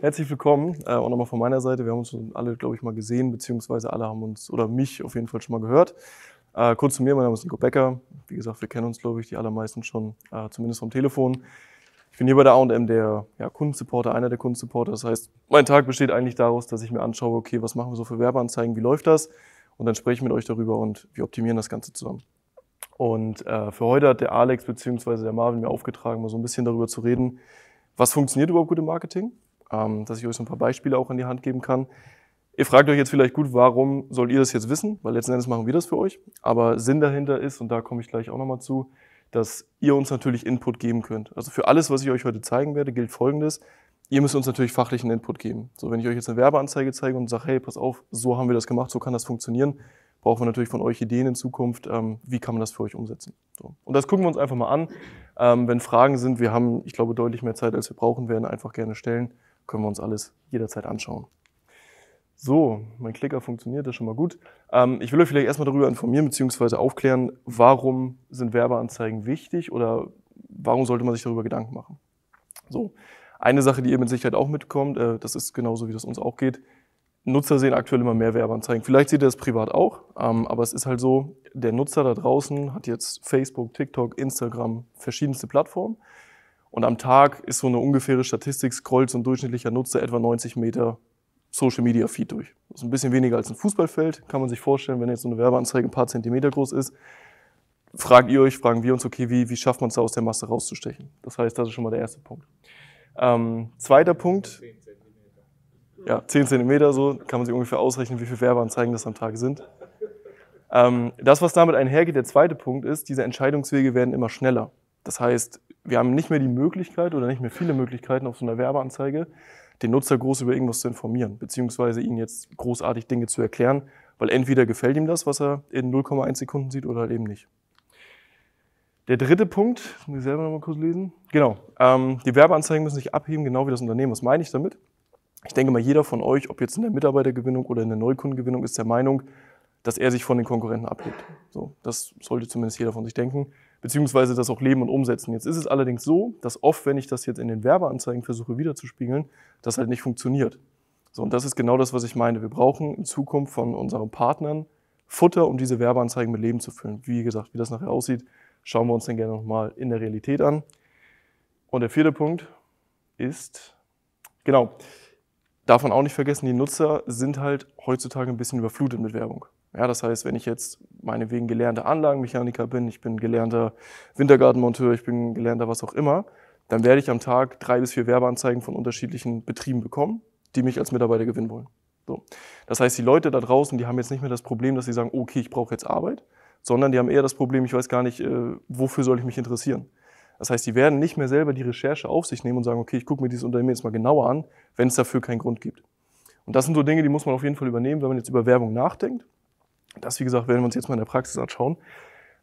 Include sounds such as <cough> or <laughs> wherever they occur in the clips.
Herzlich willkommen, äh, auch nochmal von meiner Seite. Wir haben uns alle, glaube ich, mal gesehen, beziehungsweise alle haben uns oder mich auf jeden Fall schon mal gehört. Äh, kurz zu mir, mein Name ist Nico Becker. Wie gesagt, wir kennen uns, glaube ich, die allermeisten schon, äh, zumindest vom Telefon. Ich bin hier bei der AM der ja, Kundensupporter, einer der Kundensupporter. Das heißt, mein Tag besteht eigentlich daraus, dass ich mir anschaue, okay, was machen wir so für Werbeanzeigen, wie läuft das? Und dann spreche ich mit euch darüber und wir optimieren das Ganze zusammen. Und äh, für heute hat der Alex bzw. der Marvin mir aufgetragen, mal so ein bisschen darüber zu reden, was funktioniert überhaupt gut im Marketing? Ähm, dass ich euch so ein paar Beispiele auch an die Hand geben kann. Ihr fragt euch jetzt vielleicht gut, warum sollt ihr das jetzt wissen? Weil letzten Endes machen wir das für euch. Aber Sinn dahinter ist, und da komme ich gleich auch nochmal zu, dass ihr uns natürlich Input geben könnt. Also für alles, was ich euch heute zeigen werde, gilt Folgendes. Ihr müsst uns natürlich fachlichen Input geben. So, wenn ich euch jetzt eine Werbeanzeige zeige und sage, hey, pass auf, so haben wir das gemacht, so kann das funktionieren, brauchen wir natürlich von euch Ideen in Zukunft, ähm, wie kann man das für euch umsetzen. So. Und das gucken wir uns einfach mal an. Ähm, wenn Fragen sind, wir haben, ich glaube, deutlich mehr Zeit, als wir brauchen werden, einfach gerne stellen können wir uns alles jederzeit anschauen. So, mein Klicker funktioniert, das ist schon mal gut. Ähm, ich will euch vielleicht erstmal darüber informieren bzw. aufklären, warum sind Werbeanzeigen wichtig oder warum sollte man sich darüber Gedanken machen. So, eine Sache, die ihr mit Sicherheit auch mitkommt, äh, das ist genauso, wie das uns auch geht, Nutzer sehen aktuell immer mehr Werbeanzeigen. Vielleicht seht ihr das privat auch, ähm, aber es ist halt so, der Nutzer da draußen hat jetzt Facebook, TikTok, Instagram, verschiedenste Plattformen und am Tag ist so eine ungefähre Statistik, scrollt so ein durchschnittlicher Nutzer etwa 90 Meter Social Media Feed durch. Das ist ein bisschen weniger als ein Fußballfeld, kann man sich vorstellen, wenn jetzt so eine Werbeanzeige ein paar Zentimeter groß ist. Fragt ihr euch, fragen wir uns, okay, wie, wie schafft man es da aus der Masse rauszustechen? Das heißt, das ist schon mal der erste Punkt. Ähm, zweiter Punkt. 10 ja, 10 Zentimeter so, kann man sich ungefähr ausrechnen, wie viele Werbeanzeigen das am Tag sind. Ähm, das, was damit einhergeht, der zweite Punkt ist, diese Entscheidungswege werden immer schneller. Das heißt, wir haben nicht mehr die Möglichkeit oder nicht mehr viele Möglichkeiten auf so einer Werbeanzeige, den Nutzer groß über irgendwas zu informieren, beziehungsweise ihn jetzt großartig Dinge zu erklären, weil entweder gefällt ihm das, was er in 0,1 Sekunden sieht, oder halt eben nicht. Der dritte Punkt, muss ich selber nochmal kurz lesen. Genau, ähm, die Werbeanzeigen müssen sich abheben, genau wie das Unternehmen. Was meine ich damit? Ich denke mal, jeder von euch, ob jetzt in der Mitarbeitergewinnung oder in der Neukundengewinnung, ist der Meinung, dass er sich von den Konkurrenten abhebt. So, das sollte zumindest jeder von sich denken beziehungsweise das auch leben und umsetzen. Jetzt ist es allerdings so, dass oft, wenn ich das jetzt in den Werbeanzeigen versuche wiederzuspiegeln, das halt nicht funktioniert. So, und das ist genau das, was ich meine. Wir brauchen in Zukunft von unseren Partnern Futter, um diese Werbeanzeigen mit Leben zu füllen. Wie gesagt, wie das nachher aussieht, schauen wir uns dann gerne nochmal in der Realität an. Und der vierte Punkt ist, genau, davon auch nicht vergessen, die Nutzer sind halt heutzutage ein bisschen überflutet mit Werbung. Ja, das heißt, wenn ich jetzt meinetwegen gelernter Anlagenmechaniker bin, ich bin gelernter Wintergartenmonteur, ich bin gelernter was auch immer, dann werde ich am Tag drei bis vier Werbeanzeigen von unterschiedlichen Betrieben bekommen, die mich als Mitarbeiter gewinnen wollen. So. Das heißt, die Leute da draußen, die haben jetzt nicht mehr das Problem, dass sie sagen, okay, ich brauche jetzt Arbeit, sondern die haben eher das Problem, ich weiß gar nicht, äh, wofür soll ich mich interessieren. Das heißt, die werden nicht mehr selber die Recherche auf sich nehmen und sagen, okay, ich gucke mir dieses Unternehmen jetzt mal genauer an, wenn es dafür keinen Grund gibt. Und das sind so Dinge, die muss man auf jeden Fall übernehmen, wenn man jetzt über Werbung nachdenkt. Das, wie gesagt, werden wir uns jetzt mal in der Praxis anschauen.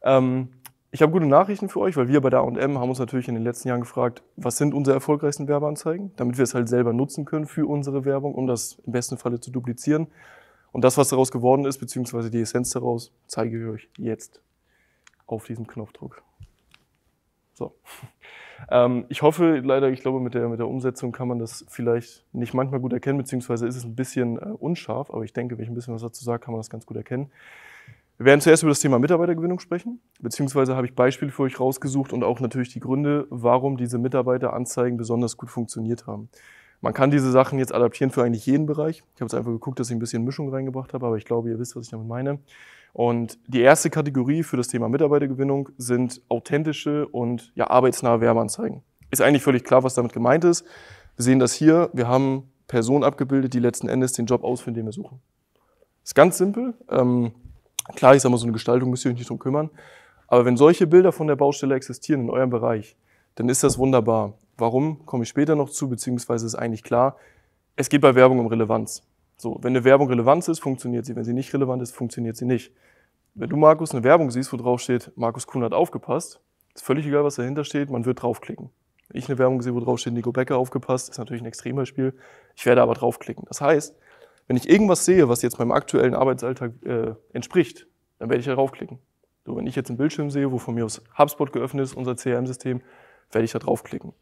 Ähm, ich habe gute Nachrichten für euch, weil wir bei der A&M haben uns natürlich in den letzten Jahren gefragt, was sind unsere erfolgreichsten Werbeanzeigen, damit wir es halt selber nutzen können für unsere Werbung, um das im besten Falle zu duplizieren. Und das, was daraus geworden ist, beziehungsweise die Essenz daraus, zeige ich euch jetzt auf diesem Knopfdruck. So. Ähm, ich hoffe, leider, ich glaube, mit der, mit der Umsetzung kann man das vielleicht nicht manchmal gut erkennen, beziehungsweise ist es ein bisschen äh, unscharf, aber ich denke, wenn ich ein bisschen was dazu sage, kann man das ganz gut erkennen. Wir werden zuerst über das Thema Mitarbeitergewinnung sprechen, beziehungsweise habe ich Beispiele für euch rausgesucht und auch natürlich die Gründe, warum diese Mitarbeiteranzeigen besonders gut funktioniert haben. Man kann diese Sachen jetzt adaptieren für eigentlich jeden Bereich. Ich habe jetzt einfach geguckt, dass ich ein bisschen Mischung reingebracht habe, aber ich glaube, ihr wisst, was ich damit meine. Und die erste Kategorie für das Thema Mitarbeitergewinnung sind authentische und ja, arbeitsnahe Werbeanzeigen. Ist eigentlich völlig klar, was damit gemeint ist. Wir sehen das hier. Wir haben Personen abgebildet, die letzten Endes den Job ausführen, den wir suchen. Ist ganz simpel. Ähm, klar, ich sage mal, so eine Gestaltung müsst ihr euch nicht drum kümmern. Aber wenn solche Bilder von der Baustelle existieren in eurem Bereich, dann ist das wunderbar. Warum, komme ich später noch zu, beziehungsweise ist eigentlich klar, es geht bei Werbung um Relevanz. So, wenn eine Werbung relevant ist, funktioniert sie. Wenn sie nicht relevant ist, funktioniert sie nicht. Wenn du, Markus, eine Werbung siehst, wo drauf steht, Markus Kuhn hat aufgepasst, ist völlig egal, was dahinter steht, man wird draufklicken. Wenn ich eine Werbung sehe, wo drauf steht, Nico Becker aufgepasst, ist natürlich ein Extrembeispiel. Ich werde aber draufklicken. Das heißt, wenn ich irgendwas sehe, was jetzt meinem aktuellen Arbeitsalltag äh, entspricht, dann werde ich da draufklicken. So, wenn ich jetzt einen Bildschirm sehe, wo von mir aus HubSpot geöffnet ist, unser CRM-System, werde ich da draufklicken.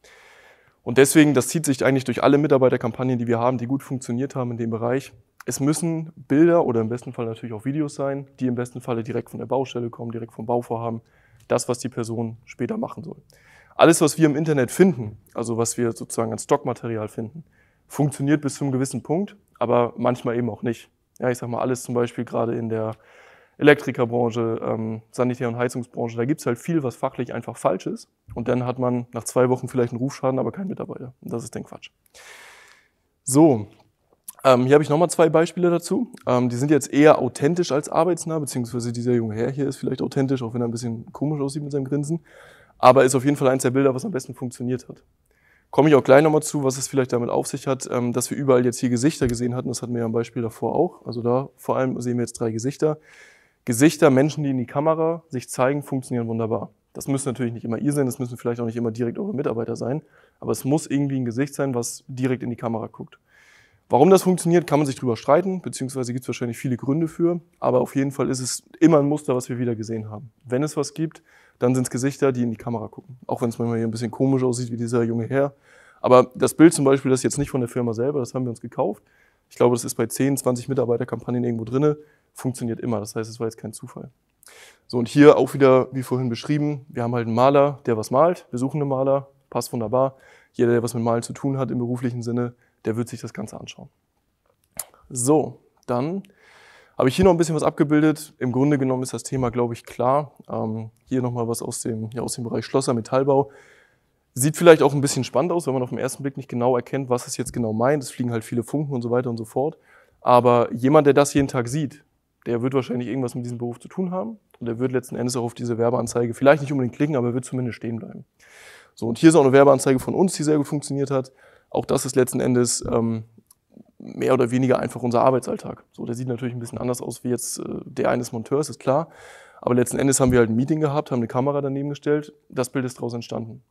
Und deswegen, das zieht sich eigentlich durch alle Mitarbeiterkampagnen, die wir haben, die gut funktioniert haben in dem Bereich. Es müssen Bilder oder im besten Fall natürlich auch Videos sein, die im besten Falle direkt von der Baustelle kommen, direkt vom Bauvorhaben, das, was die Person später machen soll. Alles, was wir im Internet finden, also was wir sozusagen an Stockmaterial finden, funktioniert bis zu einem gewissen Punkt, aber manchmal eben auch nicht. Ja, ich sag mal, alles zum Beispiel gerade in der Elektrikerbranche, ähm, Sanitär- und Heizungsbranche, da gibt es halt viel, was fachlich einfach falsch ist. Und dann hat man nach zwei Wochen vielleicht einen Rufschaden, aber keinen Mitarbeiter. Und das ist den Quatsch. So, ähm, hier habe ich nochmal zwei Beispiele dazu. Ähm, die sind jetzt eher authentisch als arbeitsnah, beziehungsweise dieser junge Herr hier ist vielleicht authentisch, auch wenn er ein bisschen komisch aussieht mit seinem Grinsen. Aber ist auf jeden Fall eins der Bilder, was am besten funktioniert hat. Komme ich auch gleich nochmal zu, was es vielleicht damit auf sich hat, ähm, dass wir überall jetzt hier Gesichter gesehen hatten. Das hatten wir ja am Beispiel davor auch. Also da vor allem sehen wir jetzt drei Gesichter. Gesichter, Menschen, die in die Kamera sich zeigen, funktionieren wunderbar. Das müssen natürlich nicht immer ihr sein, das müssen vielleicht auch nicht immer direkt eure Mitarbeiter sein, aber es muss irgendwie ein Gesicht sein, was direkt in die Kamera guckt. Warum das funktioniert, kann man sich drüber streiten, beziehungsweise gibt es wahrscheinlich viele Gründe für, aber auf jeden Fall ist es immer ein Muster, was wir wieder gesehen haben. Wenn es was gibt, dann sind es Gesichter, die in die Kamera gucken. Auch wenn es manchmal hier ein bisschen komisch aussieht, wie dieser junge Herr. Aber das Bild zum Beispiel, das ist jetzt nicht von der Firma selber, das haben wir uns gekauft. Ich glaube, das ist bei 10, 20 Mitarbeiterkampagnen irgendwo drinne funktioniert immer. Das heißt, es war jetzt kein Zufall. So, und hier auch wieder, wie vorhin beschrieben, wir haben halt einen Maler, der was malt. Wir suchen einen Maler, passt wunderbar. Jeder, der was mit Malen zu tun hat im beruflichen Sinne, der wird sich das Ganze anschauen. So, dann habe ich hier noch ein bisschen was abgebildet. Im Grunde genommen ist das Thema, glaube ich, klar. Ähm, hier nochmal was aus dem, ja, aus dem Bereich Schlosser, Metallbau. Sieht vielleicht auch ein bisschen spannend aus, wenn man auf den ersten Blick nicht genau erkennt, was es jetzt genau meint. Es fliegen halt viele Funken und so weiter und so fort. Aber jemand, der das jeden Tag sieht, der wird wahrscheinlich irgendwas mit diesem Beruf zu tun haben und der wird letzten Endes auch auf diese Werbeanzeige vielleicht nicht unbedingt klicken, aber er wird zumindest stehen bleiben. So, und hier ist auch eine Werbeanzeige von uns, die sehr gut funktioniert hat. Auch das ist letzten Endes ähm, mehr oder weniger einfach unser Arbeitsalltag. So, der sieht natürlich ein bisschen anders aus wie jetzt äh, der eines Monteurs, ist klar. Aber letzten Endes haben wir halt ein Meeting gehabt, haben eine Kamera daneben gestellt, das Bild ist daraus entstanden.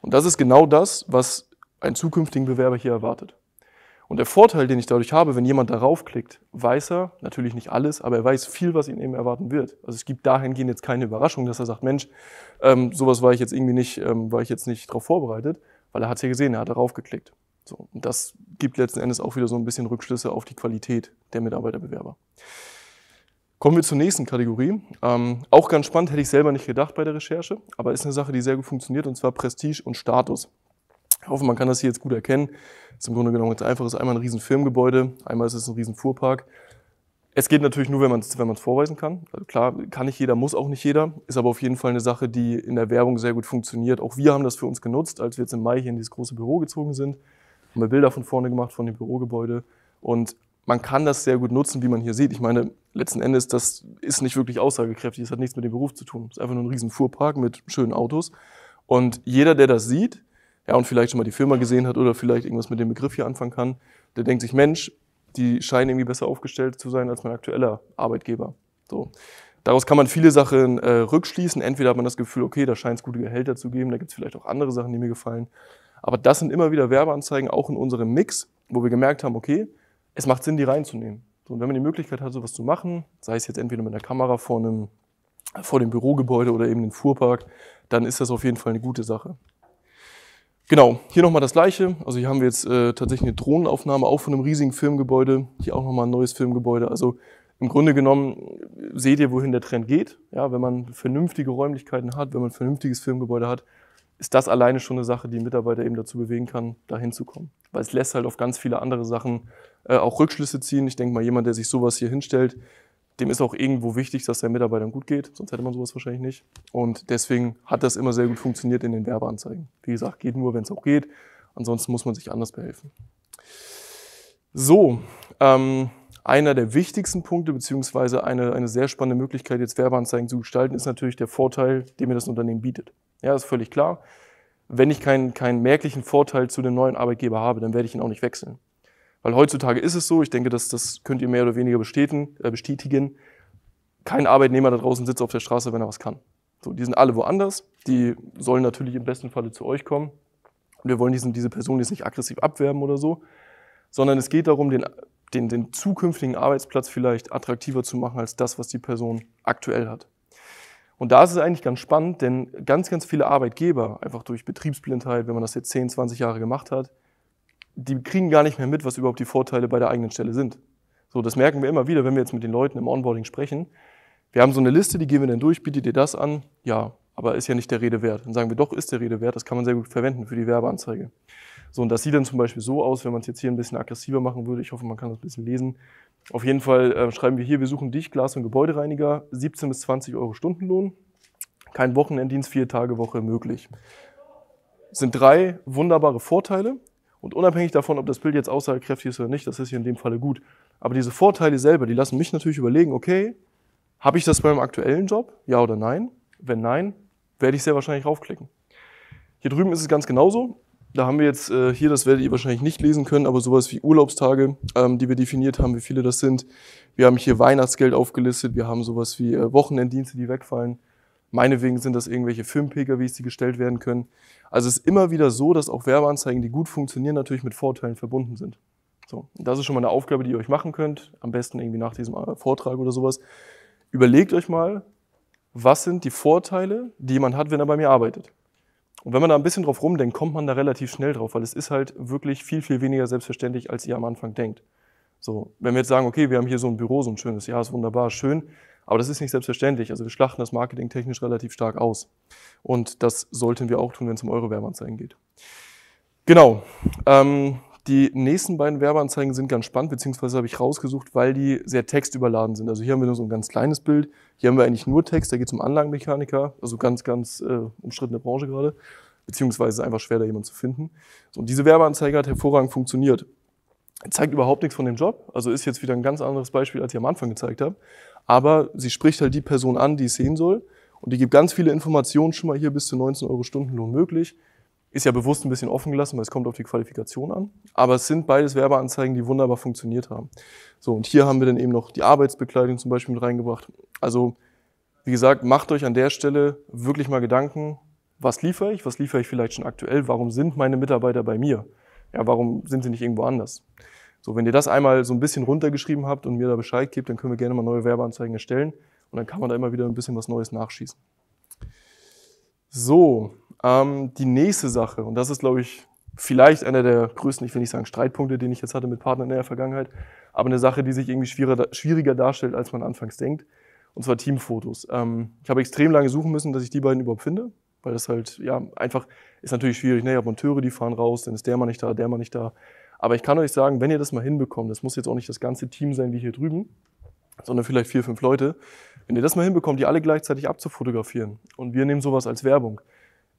Und das ist genau das, was einen zukünftigen Bewerber hier erwartet. Und der Vorteil, den ich dadurch habe, wenn jemand darauf klickt, weiß er natürlich nicht alles, aber er weiß viel, was ihn eben erwarten wird. Also es gibt dahingehend jetzt keine Überraschung, dass er sagt, Mensch, ähm, sowas war ich jetzt irgendwie nicht, ähm, war ich jetzt nicht darauf vorbereitet, weil er hat es ja gesehen, er hat darauf geklickt. So, und das gibt letzten Endes auch wieder so ein bisschen Rückschlüsse auf die Qualität der Mitarbeiterbewerber. Kommen wir zur nächsten Kategorie. Ähm, auch ganz spannend, hätte ich selber nicht gedacht bei der Recherche, aber ist eine Sache, die sehr gut funktioniert, und zwar Prestige und Status. Ich hoffe, man kann das hier jetzt gut erkennen. Das ist im Grunde genommen ganz einfach. Es ist einmal ein riesen Firmengebäude, einmal ist es ein riesen Fuhrpark. Es geht natürlich nur, wenn man es wenn vorweisen kann. Also klar, kann nicht jeder, muss auch nicht jeder. Ist aber auf jeden Fall eine Sache, die in der Werbung sehr gut funktioniert. Auch wir haben das für uns genutzt, als wir jetzt im Mai hier in dieses große Büro gezogen sind. Haben wir Bilder von vorne gemacht, von dem Bürogebäude. Und man kann das sehr gut nutzen, wie man hier sieht. Ich meine, letzten Endes, das ist nicht wirklich aussagekräftig. Das hat nichts mit dem Beruf zu tun. Es ist einfach nur ein riesen Fuhrpark mit schönen Autos. Und jeder, der das sieht, ja, und vielleicht schon mal die Firma gesehen hat oder vielleicht irgendwas mit dem Begriff hier anfangen kann, der denkt sich, Mensch, die scheinen irgendwie besser aufgestellt zu sein als mein aktueller Arbeitgeber. So. Daraus kann man viele Sachen äh, rückschließen. Entweder hat man das Gefühl, okay, da scheint es gute Gehälter zu geben, da gibt es vielleicht auch andere Sachen, die mir gefallen. Aber das sind immer wieder Werbeanzeigen, auch in unserem Mix, wo wir gemerkt haben, okay, es macht Sinn, die reinzunehmen. So, und wenn man die Möglichkeit hat, sowas zu machen, sei es jetzt entweder mit einer Kamera vor, einem, vor dem Bürogebäude oder eben dem Fuhrpark, dann ist das auf jeden Fall eine gute Sache. Genau, hier nochmal das gleiche. Also hier haben wir jetzt äh, tatsächlich eine Drohnenaufnahme, auch von einem riesigen Filmgebäude. Hier auch nochmal ein neues Filmgebäude. Also im Grunde genommen äh, seht ihr, wohin der Trend geht. Ja, wenn man vernünftige Räumlichkeiten hat, wenn man ein vernünftiges Filmgebäude hat, ist das alleine schon eine Sache, die Mitarbeiter eben dazu bewegen kann, da hinzukommen. Weil es lässt halt auf ganz viele andere Sachen äh, auch Rückschlüsse ziehen. Ich denke mal, jemand, der sich sowas hier hinstellt, dem ist auch irgendwo wichtig, dass der Mitarbeitern gut geht, sonst hätte man sowas wahrscheinlich nicht. Und deswegen hat das immer sehr gut funktioniert in den Werbeanzeigen. Wie gesagt, geht nur, wenn es auch geht. Ansonsten muss man sich anders behelfen. So, ähm, einer der wichtigsten Punkte, beziehungsweise eine, eine sehr spannende Möglichkeit, jetzt Werbeanzeigen zu gestalten, ist natürlich der Vorteil, den mir das Unternehmen bietet. Ja, ist völlig klar. Wenn ich keinen, keinen merklichen Vorteil zu dem neuen Arbeitgeber habe, dann werde ich ihn auch nicht wechseln. Weil heutzutage ist es so, ich denke, das, das könnt ihr mehr oder weniger bestätigen, äh, bestätigen. Kein Arbeitnehmer da draußen sitzt auf der Straße, wenn er was kann. So, die sind alle woanders, die sollen natürlich im besten Falle zu euch kommen. Und wir wollen diesen, diese Person jetzt nicht aggressiv abwerben oder so, sondern es geht darum, den, den, den zukünftigen Arbeitsplatz vielleicht attraktiver zu machen als das, was die Person aktuell hat. Und da ist es eigentlich ganz spannend, denn ganz, ganz viele Arbeitgeber, einfach durch Betriebsblindheit, wenn man das jetzt 10, 20 Jahre gemacht hat, die kriegen gar nicht mehr mit, was überhaupt die Vorteile bei der eigenen Stelle sind. So, das merken wir immer wieder, wenn wir jetzt mit den Leuten im Onboarding sprechen. Wir haben so eine Liste, die gehen wir dann durch, bietet ihr das an? Ja, aber ist ja nicht der Rede wert. Dann sagen wir, doch, ist der Rede wert, das kann man sehr gut verwenden für die Werbeanzeige. So, und das sieht dann zum Beispiel so aus, wenn man es jetzt hier ein bisschen aggressiver machen würde. Ich hoffe, man kann das ein bisschen lesen. Auf jeden Fall äh, schreiben wir hier, wir suchen dich, Glas- und Gebäudereiniger, 17 bis 20 Euro Stundenlohn. Kein Wochenenddienst, vier Tage Woche möglich. Das sind drei wunderbare Vorteile. Und unabhängig davon, ob das Bild jetzt aussagekräftig ist oder nicht, das ist hier in dem Falle gut. Aber diese Vorteile selber, die lassen mich natürlich überlegen, okay, habe ich das beim aktuellen Job? Ja oder nein? Wenn nein, werde ich sehr wahrscheinlich raufklicken. Hier drüben ist es ganz genauso. Da haben wir jetzt äh, hier, das werdet ihr wahrscheinlich nicht lesen können, aber sowas wie Urlaubstage, ähm, die wir definiert haben, wie viele das sind. Wir haben hier Weihnachtsgeld aufgelistet, wir haben sowas wie äh, Wochenenddienste, die wegfallen. Meinetwegen sind das irgendwelche Film-PKWs, die gestellt werden können. Also es ist immer wieder so, dass auch Werbeanzeigen, die gut funktionieren, natürlich mit Vorteilen verbunden sind. So, das ist schon mal eine Aufgabe, die ihr euch machen könnt. Am besten irgendwie nach diesem äh, Vortrag oder sowas. Überlegt euch mal, was sind die Vorteile, die jemand hat, wenn er bei mir arbeitet. Und wenn man da ein bisschen drauf rumdenkt, kommt man da relativ schnell drauf, weil es ist halt wirklich viel, viel weniger selbstverständlich, als ihr am Anfang denkt. So, wenn wir jetzt sagen, okay, wir haben hier so ein Büro, so ein schönes, ja, ist wunderbar, schön, aber das ist nicht selbstverständlich. Also wir schlachten das Marketing technisch relativ stark aus. Und das sollten wir auch tun, wenn es um eure Werbeanzeigen geht. Genau. Ähm, die nächsten beiden Werbeanzeigen sind ganz spannend, beziehungsweise habe ich rausgesucht, weil die sehr textüberladen sind. Also hier haben wir nur so ein ganz kleines Bild. Hier haben wir eigentlich nur Text. Da geht es um Anlagenmechaniker, also ganz, ganz äh, umstrittene Branche gerade. Beziehungsweise ist einfach schwer, da jemanden zu finden. So, und diese Werbeanzeige hat hervorragend funktioniert zeigt überhaupt nichts von dem Job, also ist jetzt wieder ein ganz anderes Beispiel, als ich am Anfang gezeigt habe. Aber sie spricht halt die Person an, die es sehen soll. Und die gibt ganz viele Informationen schon mal hier bis zu 19 Euro Stundenlohn möglich. Ist ja bewusst ein bisschen offen gelassen, weil es kommt auf die Qualifikation an. Aber es sind beides Werbeanzeigen, die wunderbar funktioniert haben. So, und hier haben wir dann eben noch die Arbeitsbekleidung zum Beispiel mit reingebracht. Also, wie gesagt, macht euch an der Stelle wirklich mal Gedanken, was liefere ich, was liefere ich vielleicht schon aktuell, warum sind meine Mitarbeiter bei mir? Ja, warum sind sie nicht irgendwo anders? So, wenn ihr das einmal so ein bisschen runtergeschrieben habt und mir da Bescheid gebt, dann können wir gerne mal neue Werbeanzeigen erstellen und dann kann man da immer wieder ein bisschen was Neues nachschießen. So, ähm, die nächste Sache, und das ist, glaube ich, vielleicht einer der größten, ich will nicht sagen Streitpunkte, den ich jetzt hatte mit Partnern in der Vergangenheit, aber eine Sache, die sich irgendwie schwieriger, schwieriger darstellt, als man anfangs denkt, und zwar Teamfotos. Ähm, ich habe extrem lange suchen müssen, dass ich die beiden überhaupt finde, weil das halt, ja, einfach ist natürlich schwierig. Ne? Ich Monteure, die fahren raus, dann ist der mal nicht da, der mal nicht da. Aber ich kann euch sagen, wenn ihr das mal hinbekommt, das muss jetzt auch nicht das ganze Team sein wie hier drüben, sondern vielleicht vier, fünf Leute, wenn ihr das mal hinbekommt, die alle gleichzeitig abzufotografieren und wir nehmen sowas als Werbung,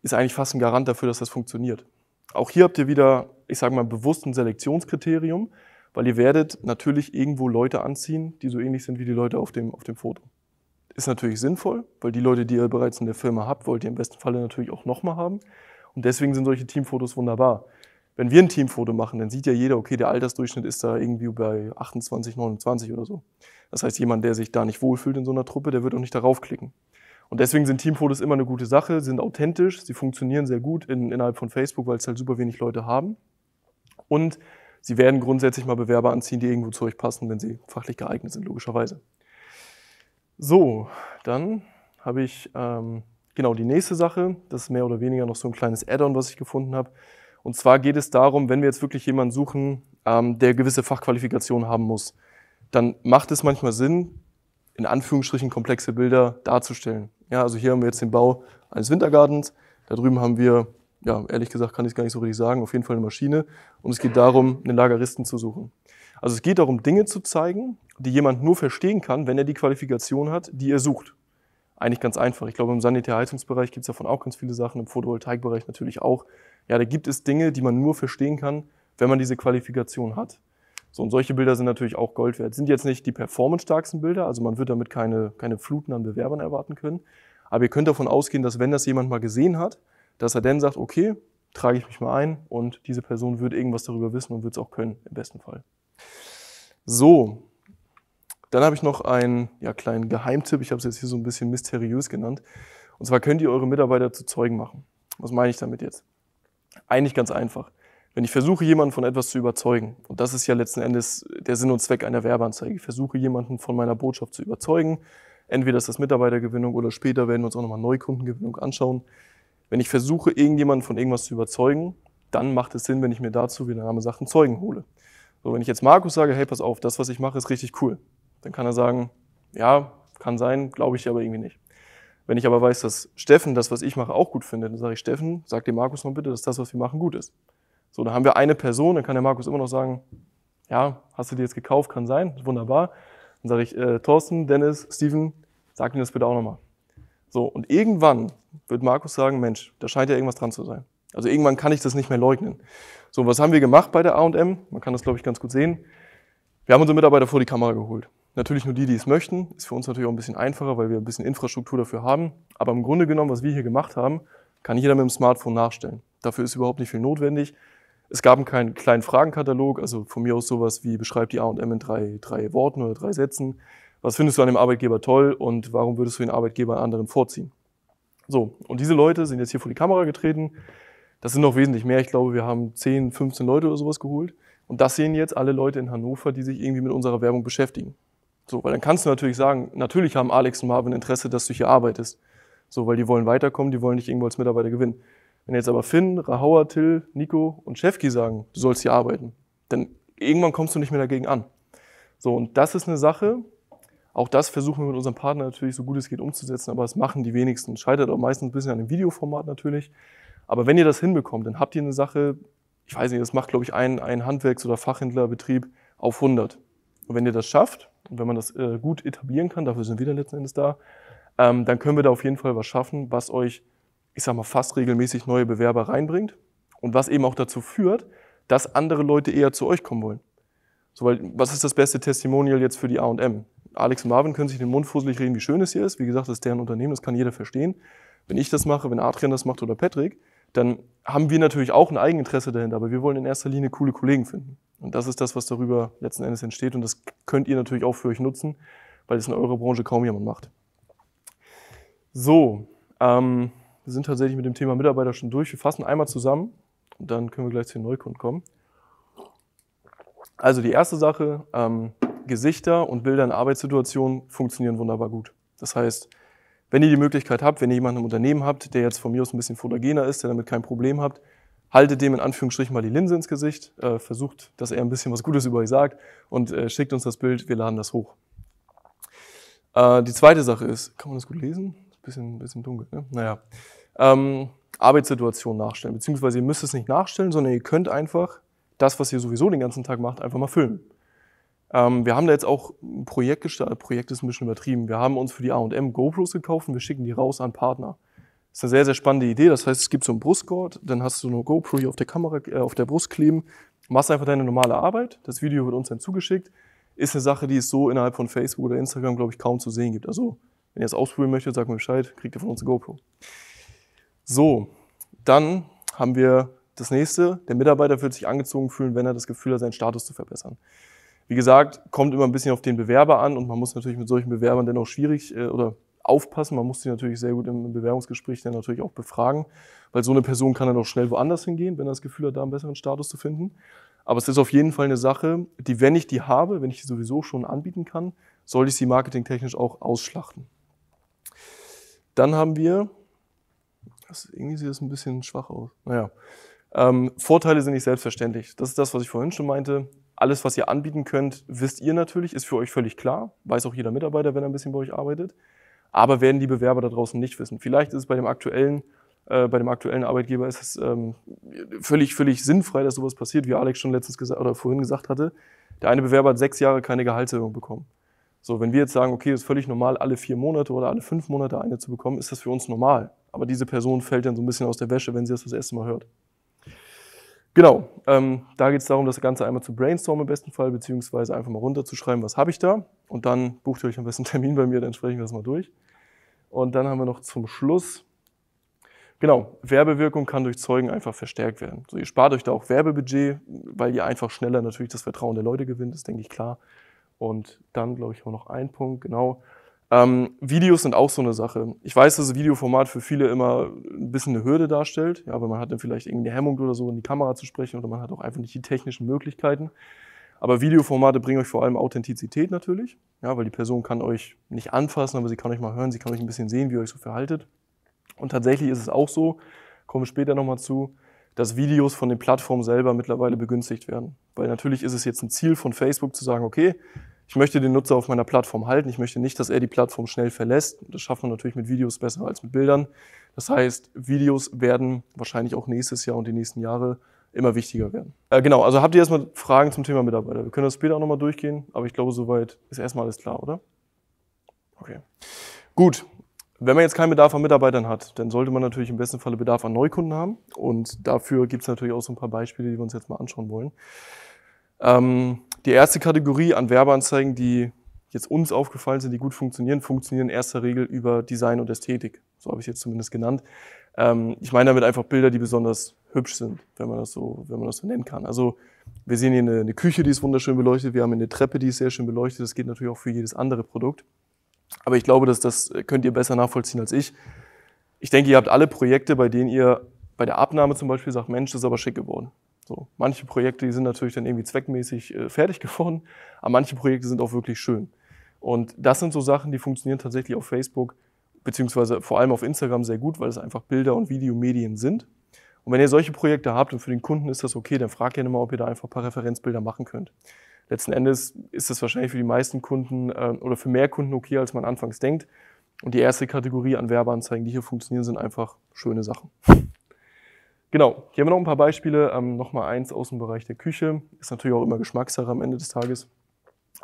ist eigentlich fast ein Garant dafür, dass das funktioniert. Auch hier habt ihr wieder, ich sage mal, bewusst ein Selektionskriterium, weil ihr werdet natürlich irgendwo Leute anziehen, die so ähnlich sind wie die Leute auf dem, auf dem Foto. Ist natürlich sinnvoll, weil die Leute, die ihr bereits in der Firma habt, wollt ihr im besten Falle natürlich auch nochmal haben. Und deswegen sind solche Teamfotos wunderbar wenn wir ein Teamfoto machen, dann sieht ja jeder, okay, der Altersdurchschnitt ist da irgendwie bei 28, 29 oder so. Das heißt, jemand, der sich da nicht wohlfühlt in so einer Truppe, der wird auch nicht darauf klicken. Und deswegen sind Teamfotos immer eine gute Sache, sind authentisch, sie funktionieren sehr gut in, innerhalb von Facebook, weil es halt super wenig Leute haben. Und sie werden grundsätzlich mal Bewerber anziehen, die irgendwo zu euch passen, wenn sie fachlich geeignet sind, logischerweise. So, dann habe ich ähm, genau die nächste Sache. Das ist mehr oder weniger noch so ein kleines Add-on, was ich gefunden habe. Und zwar geht es darum, wenn wir jetzt wirklich jemanden suchen, ähm, der gewisse Fachqualifikationen haben muss, dann macht es manchmal Sinn, in Anführungsstrichen komplexe Bilder darzustellen. Ja, also hier haben wir jetzt den Bau eines Wintergartens, da drüben haben wir, ja, ehrlich gesagt kann ich es gar nicht so richtig sagen, auf jeden Fall eine Maschine und es geht darum, einen Lageristen zu suchen. Also es geht darum, Dinge zu zeigen, die jemand nur verstehen kann, wenn er die Qualifikation hat, die er sucht. Eigentlich ganz einfach. Ich glaube, im Sanitärheizungsbereich gibt es davon auch ganz viele Sachen, im Photovoltaikbereich natürlich auch. Ja, da gibt es Dinge, die man nur verstehen kann, wenn man diese Qualifikation hat. So, und solche Bilder sind natürlich auch Gold wert. Sind jetzt nicht die performance-stärksten Bilder, also man wird damit keine, keine Fluten an Bewerbern erwarten können. Aber ihr könnt davon ausgehen, dass wenn das jemand mal gesehen hat, dass er dann sagt, okay, trage ich mich mal ein und diese Person wird irgendwas darüber wissen und wird es auch können, im besten Fall. So, dann habe ich noch einen ja, kleinen Geheimtipp. Ich habe es jetzt hier so ein bisschen mysteriös genannt. Und zwar könnt ihr eure Mitarbeiter zu Zeugen machen. Was meine ich damit jetzt? Eigentlich ganz einfach. Wenn ich versuche, jemanden von etwas zu überzeugen, und das ist ja letzten Endes der Sinn und Zweck einer Werbeanzeige, ich versuche jemanden von meiner Botschaft zu überzeugen, entweder ist das Mitarbeitergewinnung oder später werden wir uns auch nochmal Neukundengewinnung anschauen. Wenn ich versuche, irgendjemanden von irgendwas zu überzeugen, dann macht es Sinn, wenn ich mir dazu, wie der Name sagt, einen Zeugen hole. So, wenn ich jetzt Markus sage, hey, pass auf, das, was ich mache, ist richtig cool, dann kann er sagen, ja, kann sein, glaube ich aber irgendwie nicht. Wenn ich aber weiß, dass Steffen das, was ich mache, auch gut findet, dann sage ich, Steffen, sag dem Markus mal bitte, dass das, was wir machen, gut ist. So, dann haben wir eine Person, dann kann der Markus immer noch sagen, ja, hast du dir jetzt gekauft, kann sein, wunderbar. Dann sage ich, äh, Thorsten, Dennis, Steven, sag mir das bitte auch nochmal. So, und irgendwann wird Markus sagen, Mensch, da scheint ja irgendwas dran zu sein. Also irgendwann kann ich das nicht mehr leugnen. So, was haben wir gemacht bei der A&M? Man kann das, glaube ich, ganz gut sehen. Wir haben unsere Mitarbeiter vor die Kamera geholt. Natürlich nur die, die es möchten. Ist für uns natürlich auch ein bisschen einfacher, weil wir ein bisschen Infrastruktur dafür haben. Aber im Grunde genommen, was wir hier gemacht haben, kann jeder mit dem Smartphone nachstellen. Dafür ist überhaupt nicht viel notwendig. Es gab keinen kleinen Fragenkatalog, also von mir aus sowas wie beschreib die A&M in drei, drei Worten oder drei Sätzen. Was findest du an dem Arbeitgeber toll und warum würdest du den Arbeitgeber anderen vorziehen? So, und diese Leute sind jetzt hier vor die Kamera getreten. Das sind noch wesentlich mehr. Ich glaube, wir haben 10, 15 Leute oder sowas geholt. Und das sehen jetzt alle Leute in Hannover, die sich irgendwie mit unserer Werbung beschäftigen. So, weil dann kannst du natürlich sagen, natürlich haben Alex und Marvin Interesse, dass du hier arbeitest. So, weil die wollen weiterkommen, die wollen dich irgendwo als Mitarbeiter gewinnen. Wenn jetzt aber Finn, Rahauer, Till, Nico und Chefki sagen, du sollst hier arbeiten, dann irgendwann kommst du nicht mehr dagegen an. So, und das ist eine Sache, auch das versuchen wir mit unserem Partner natürlich so gut es geht umzusetzen, aber das machen die wenigsten. Scheitert auch meistens ein bisschen an dem Videoformat natürlich. Aber wenn ihr das hinbekommt, dann habt ihr eine Sache, ich weiß nicht, das macht, glaube ich, ein, ein Handwerks- oder Fachhändlerbetrieb auf 100. Und wenn ihr das schafft, und wenn man das äh, gut etablieren kann, dafür sind wir dann letzten Endes da, ähm, dann können wir da auf jeden Fall was schaffen, was euch, ich sag mal, fast regelmäßig neue Bewerber reinbringt und was eben auch dazu führt, dass andere Leute eher zu euch kommen wollen. So, weil, was ist das beste Testimonial jetzt für die A&M? Alex und Marvin können sich den Mund fusselig reden, wie schön es hier ist. Wie gesagt, das ist deren Unternehmen, das kann jeder verstehen. Wenn ich das mache, wenn Adrian das macht oder Patrick, dann haben wir natürlich auch ein Eigeninteresse dahinter, aber wir wollen in erster Linie coole Kollegen finden. Und das ist das, was darüber letzten Endes entsteht. Und das könnt ihr natürlich auch für euch nutzen, weil es in eurer Branche kaum jemand macht. So, ähm, wir sind tatsächlich mit dem Thema Mitarbeiter schon durch. Wir fassen einmal zusammen und dann können wir gleich zu den Neukunden kommen. Also die erste Sache, ähm, Gesichter und Bilder in Arbeitssituationen funktionieren wunderbar gut. Das heißt, wenn ihr die Möglichkeit habt, wenn ihr jemanden im Unternehmen habt, der jetzt von mir aus ein bisschen fotogener ist, der damit kein Problem habt, haltet dem in Anführungsstrichen mal die Linse ins Gesicht, äh, versucht, dass er ein bisschen was Gutes über euch sagt und äh, schickt uns das Bild, wir laden das hoch. Äh, die zweite Sache ist, kann man das gut lesen? Bisschen, bisschen dunkel, ne? Naja. Ähm, Arbeitssituation nachstellen, beziehungsweise ihr müsst es nicht nachstellen, sondern ihr könnt einfach das, was ihr sowieso den ganzen Tag macht, einfach mal filmen. Ähm, wir haben da jetzt auch ein Projekt gestartet. Projekt ist ein bisschen übertrieben. Wir haben uns für die A&M GoPros gekauft und wir schicken die raus an Partner. Das ist eine sehr, sehr spannende Idee. Das heißt, es gibt so einen Brustgurt, dann hast du eine GoPro hier auf der Kamera, äh, auf der Brust kleben, machst einfach deine normale Arbeit. Das Video wird uns dann zugeschickt. Ist eine Sache, die es so innerhalb von Facebook oder Instagram, glaube ich, kaum zu sehen gibt. Also, wenn ihr es ausprobieren möchtet, sagt mir Bescheid, kriegt ihr von uns eine GoPro. So, dann haben wir das nächste. Der Mitarbeiter wird sich angezogen fühlen, wenn er das Gefühl hat, seinen Status zu verbessern. Wie gesagt, kommt immer ein bisschen auf den Bewerber an und man muss natürlich mit solchen Bewerbern dennoch schwierig äh, oder aufpassen. Man muss die natürlich sehr gut im Bewerbungsgespräch dann natürlich auch befragen, weil so eine Person kann dann auch schnell woanders hingehen, wenn er das Gefühl hat, da einen besseren Status zu finden. Aber es ist auf jeden Fall eine Sache, die, wenn ich die habe, wenn ich die sowieso schon anbieten kann, sollte ich sie marketingtechnisch auch ausschlachten. Dann haben wir, das, irgendwie sieht das ein bisschen schwach aus. Naja, ähm, Vorteile sind nicht selbstverständlich. Das ist das, was ich vorhin schon meinte. Alles, was ihr anbieten könnt, wisst ihr natürlich, ist für euch völlig klar. Weiß auch jeder Mitarbeiter, wenn er ein bisschen bei euch arbeitet. Aber werden die Bewerber da draußen nicht wissen. Vielleicht ist es bei dem aktuellen, äh, bei dem aktuellen Arbeitgeber ist es ähm, völlig, völlig sinnfrei, dass sowas passiert, wie Alex schon letztens gesagt oder vorhin gesagt hatte. Der eine Bewerber hat sechs Jahre keine Gehaltserhöhung bekommen. So, wenn wir jetzt sagen, okay, ist völlig normal, alle vier Monate oder alle fünf Monate eine zu bekommen, ist das für uns normal. Aber diese Person fällt dann so ein bisschen aus der Wäsche, wenn sie das das erste Mal hört. Genau, ähm, da geht es darum, das Ganze einmal zu brainstormen im besten Fall, beziehungsweise einfach mal runterzuschreiben, was habe ich da. Und dann bucht ihr euch am besten einen Termin bei mir, dann sprechen wir das mal durch. Und dann haben wir noch zum Schluss, genau, Werbewirkung kann durch Zeugen einfach verstärkt werden. So, ihr spart euch da auch Werbebudget, weil ihr einfach schneller natürlich das Vertrauen der Leute gewinnt, ist denke ich klar. Und dann glaube ich auch noch ein Punkt, genau, ähm, Videos sind auch so eine Sache. Ich weiß, dass das Videoformat für viele immer ein bisschen eine Hürde darstellt, ja, aber man hat dann vielleicht irgendeine Hemmung oder so, in die Kamera zu sprechen oder man hat auch einfach nicht die technischen Möglichkeiten. Aber Videoformate bringen euch vor allem Authentizität natürlich, ja, weil die Person kann euch nicht anfassen, aber sie kann euch mal hören, sie kann euch ein bisschen sehen, wie ihr euch so verhaltet. Und tatsächlich ist es auch so, komme später nochmal zu, dass Videos von den Plattformen selber mittlerweile begünstigt werden. Weil natürlich ist es jetzt ein Ziel von Facebook zu sagen, okay, ich möchte den Nutzer auf meiner Plattform halten. Ich möchte nicht, dass er die Plattform schnell verlässt. Das schafft man natürlich mit Videos besser als mit Bildern. Das heißt, Videos werden wahrscheinlich auch nächstes Jahr und die nächsten Jahre immer wichtiger werden. Äh, genau, also habt ihr erstmal Fragen zum Thema Mitarbeiter? Wir können das später auch nochmal durchgehen, aber ich glaube, soweit ist erstmal alles klar, oder? Okay. Gut. Wenn man jetzt keinen Bedarf an Mitarbeitern hat, dann sollte man natürlich im besten Falle Bedarf an Neukunden haben. Und dafür gibt es natürlich auch so ein paar Beispiele, die wir uns jetzt mal anschauen wollen. Ähm, die erste Kategorie an Werbeanzeigen, die jetzt uns aufgefallen sind, die gut funktionieren, funktionieren in erster Regel über Design und Ästhetik. So habe ich es jetzt zumindest genannt. Ähm, ich meine damit einfach Bilder, die besonders hübsch sind, wenn man das so, wenn man das so nennen kann. Also wir sehen hier eine, eine Küche, die ist wunderschön beleuchtet. Wir haben eine Treppe, die ist sehr schön beleuchtet. Das geht natürlich auch für jedes andere Produkt. Aber ich glaube, dass das könnt ihr besser nachvollziehen als ich. Ich denke, ihr habt alle Projekte, bei denen ihr bei der Abnahme zum Beispiel sagt, Mensch, das ist aber schick geworden. So, manche Projekte, die sind natürlich dann irgendwie zweckmäßig äh, fertig <laughs> geworden, aber manche Projekte sind auch wirklich schön. Und das sind so Sachen, die funktionieren tatsächlich auf Facebook beziehungsweise vor allem auf Instagram sehr gut, weil es einfach Bilder und Videomedien sind. Und wenn ihr solche Projekte habt und für den Kunden ist das okay, dann fragt gerne mal, ob ihr da einfach ein paar Referenzbilder machen könnt. Letzten Endes ist das wahrscheinlich für die meisten Kunden äh, oder für mehr Kunden okay, als man anfangs denkt. Und die erste Kategorie an Werbeanzeigen, die hier funktionieren, sind einfach schöne Sachen. Genau, hier haben wir noch ein paar Beispiele. Ähm, Nochmal eins aus dem Bereich der Küche. Ist natürlich auch immer Geschmackssache am Ende des Tages.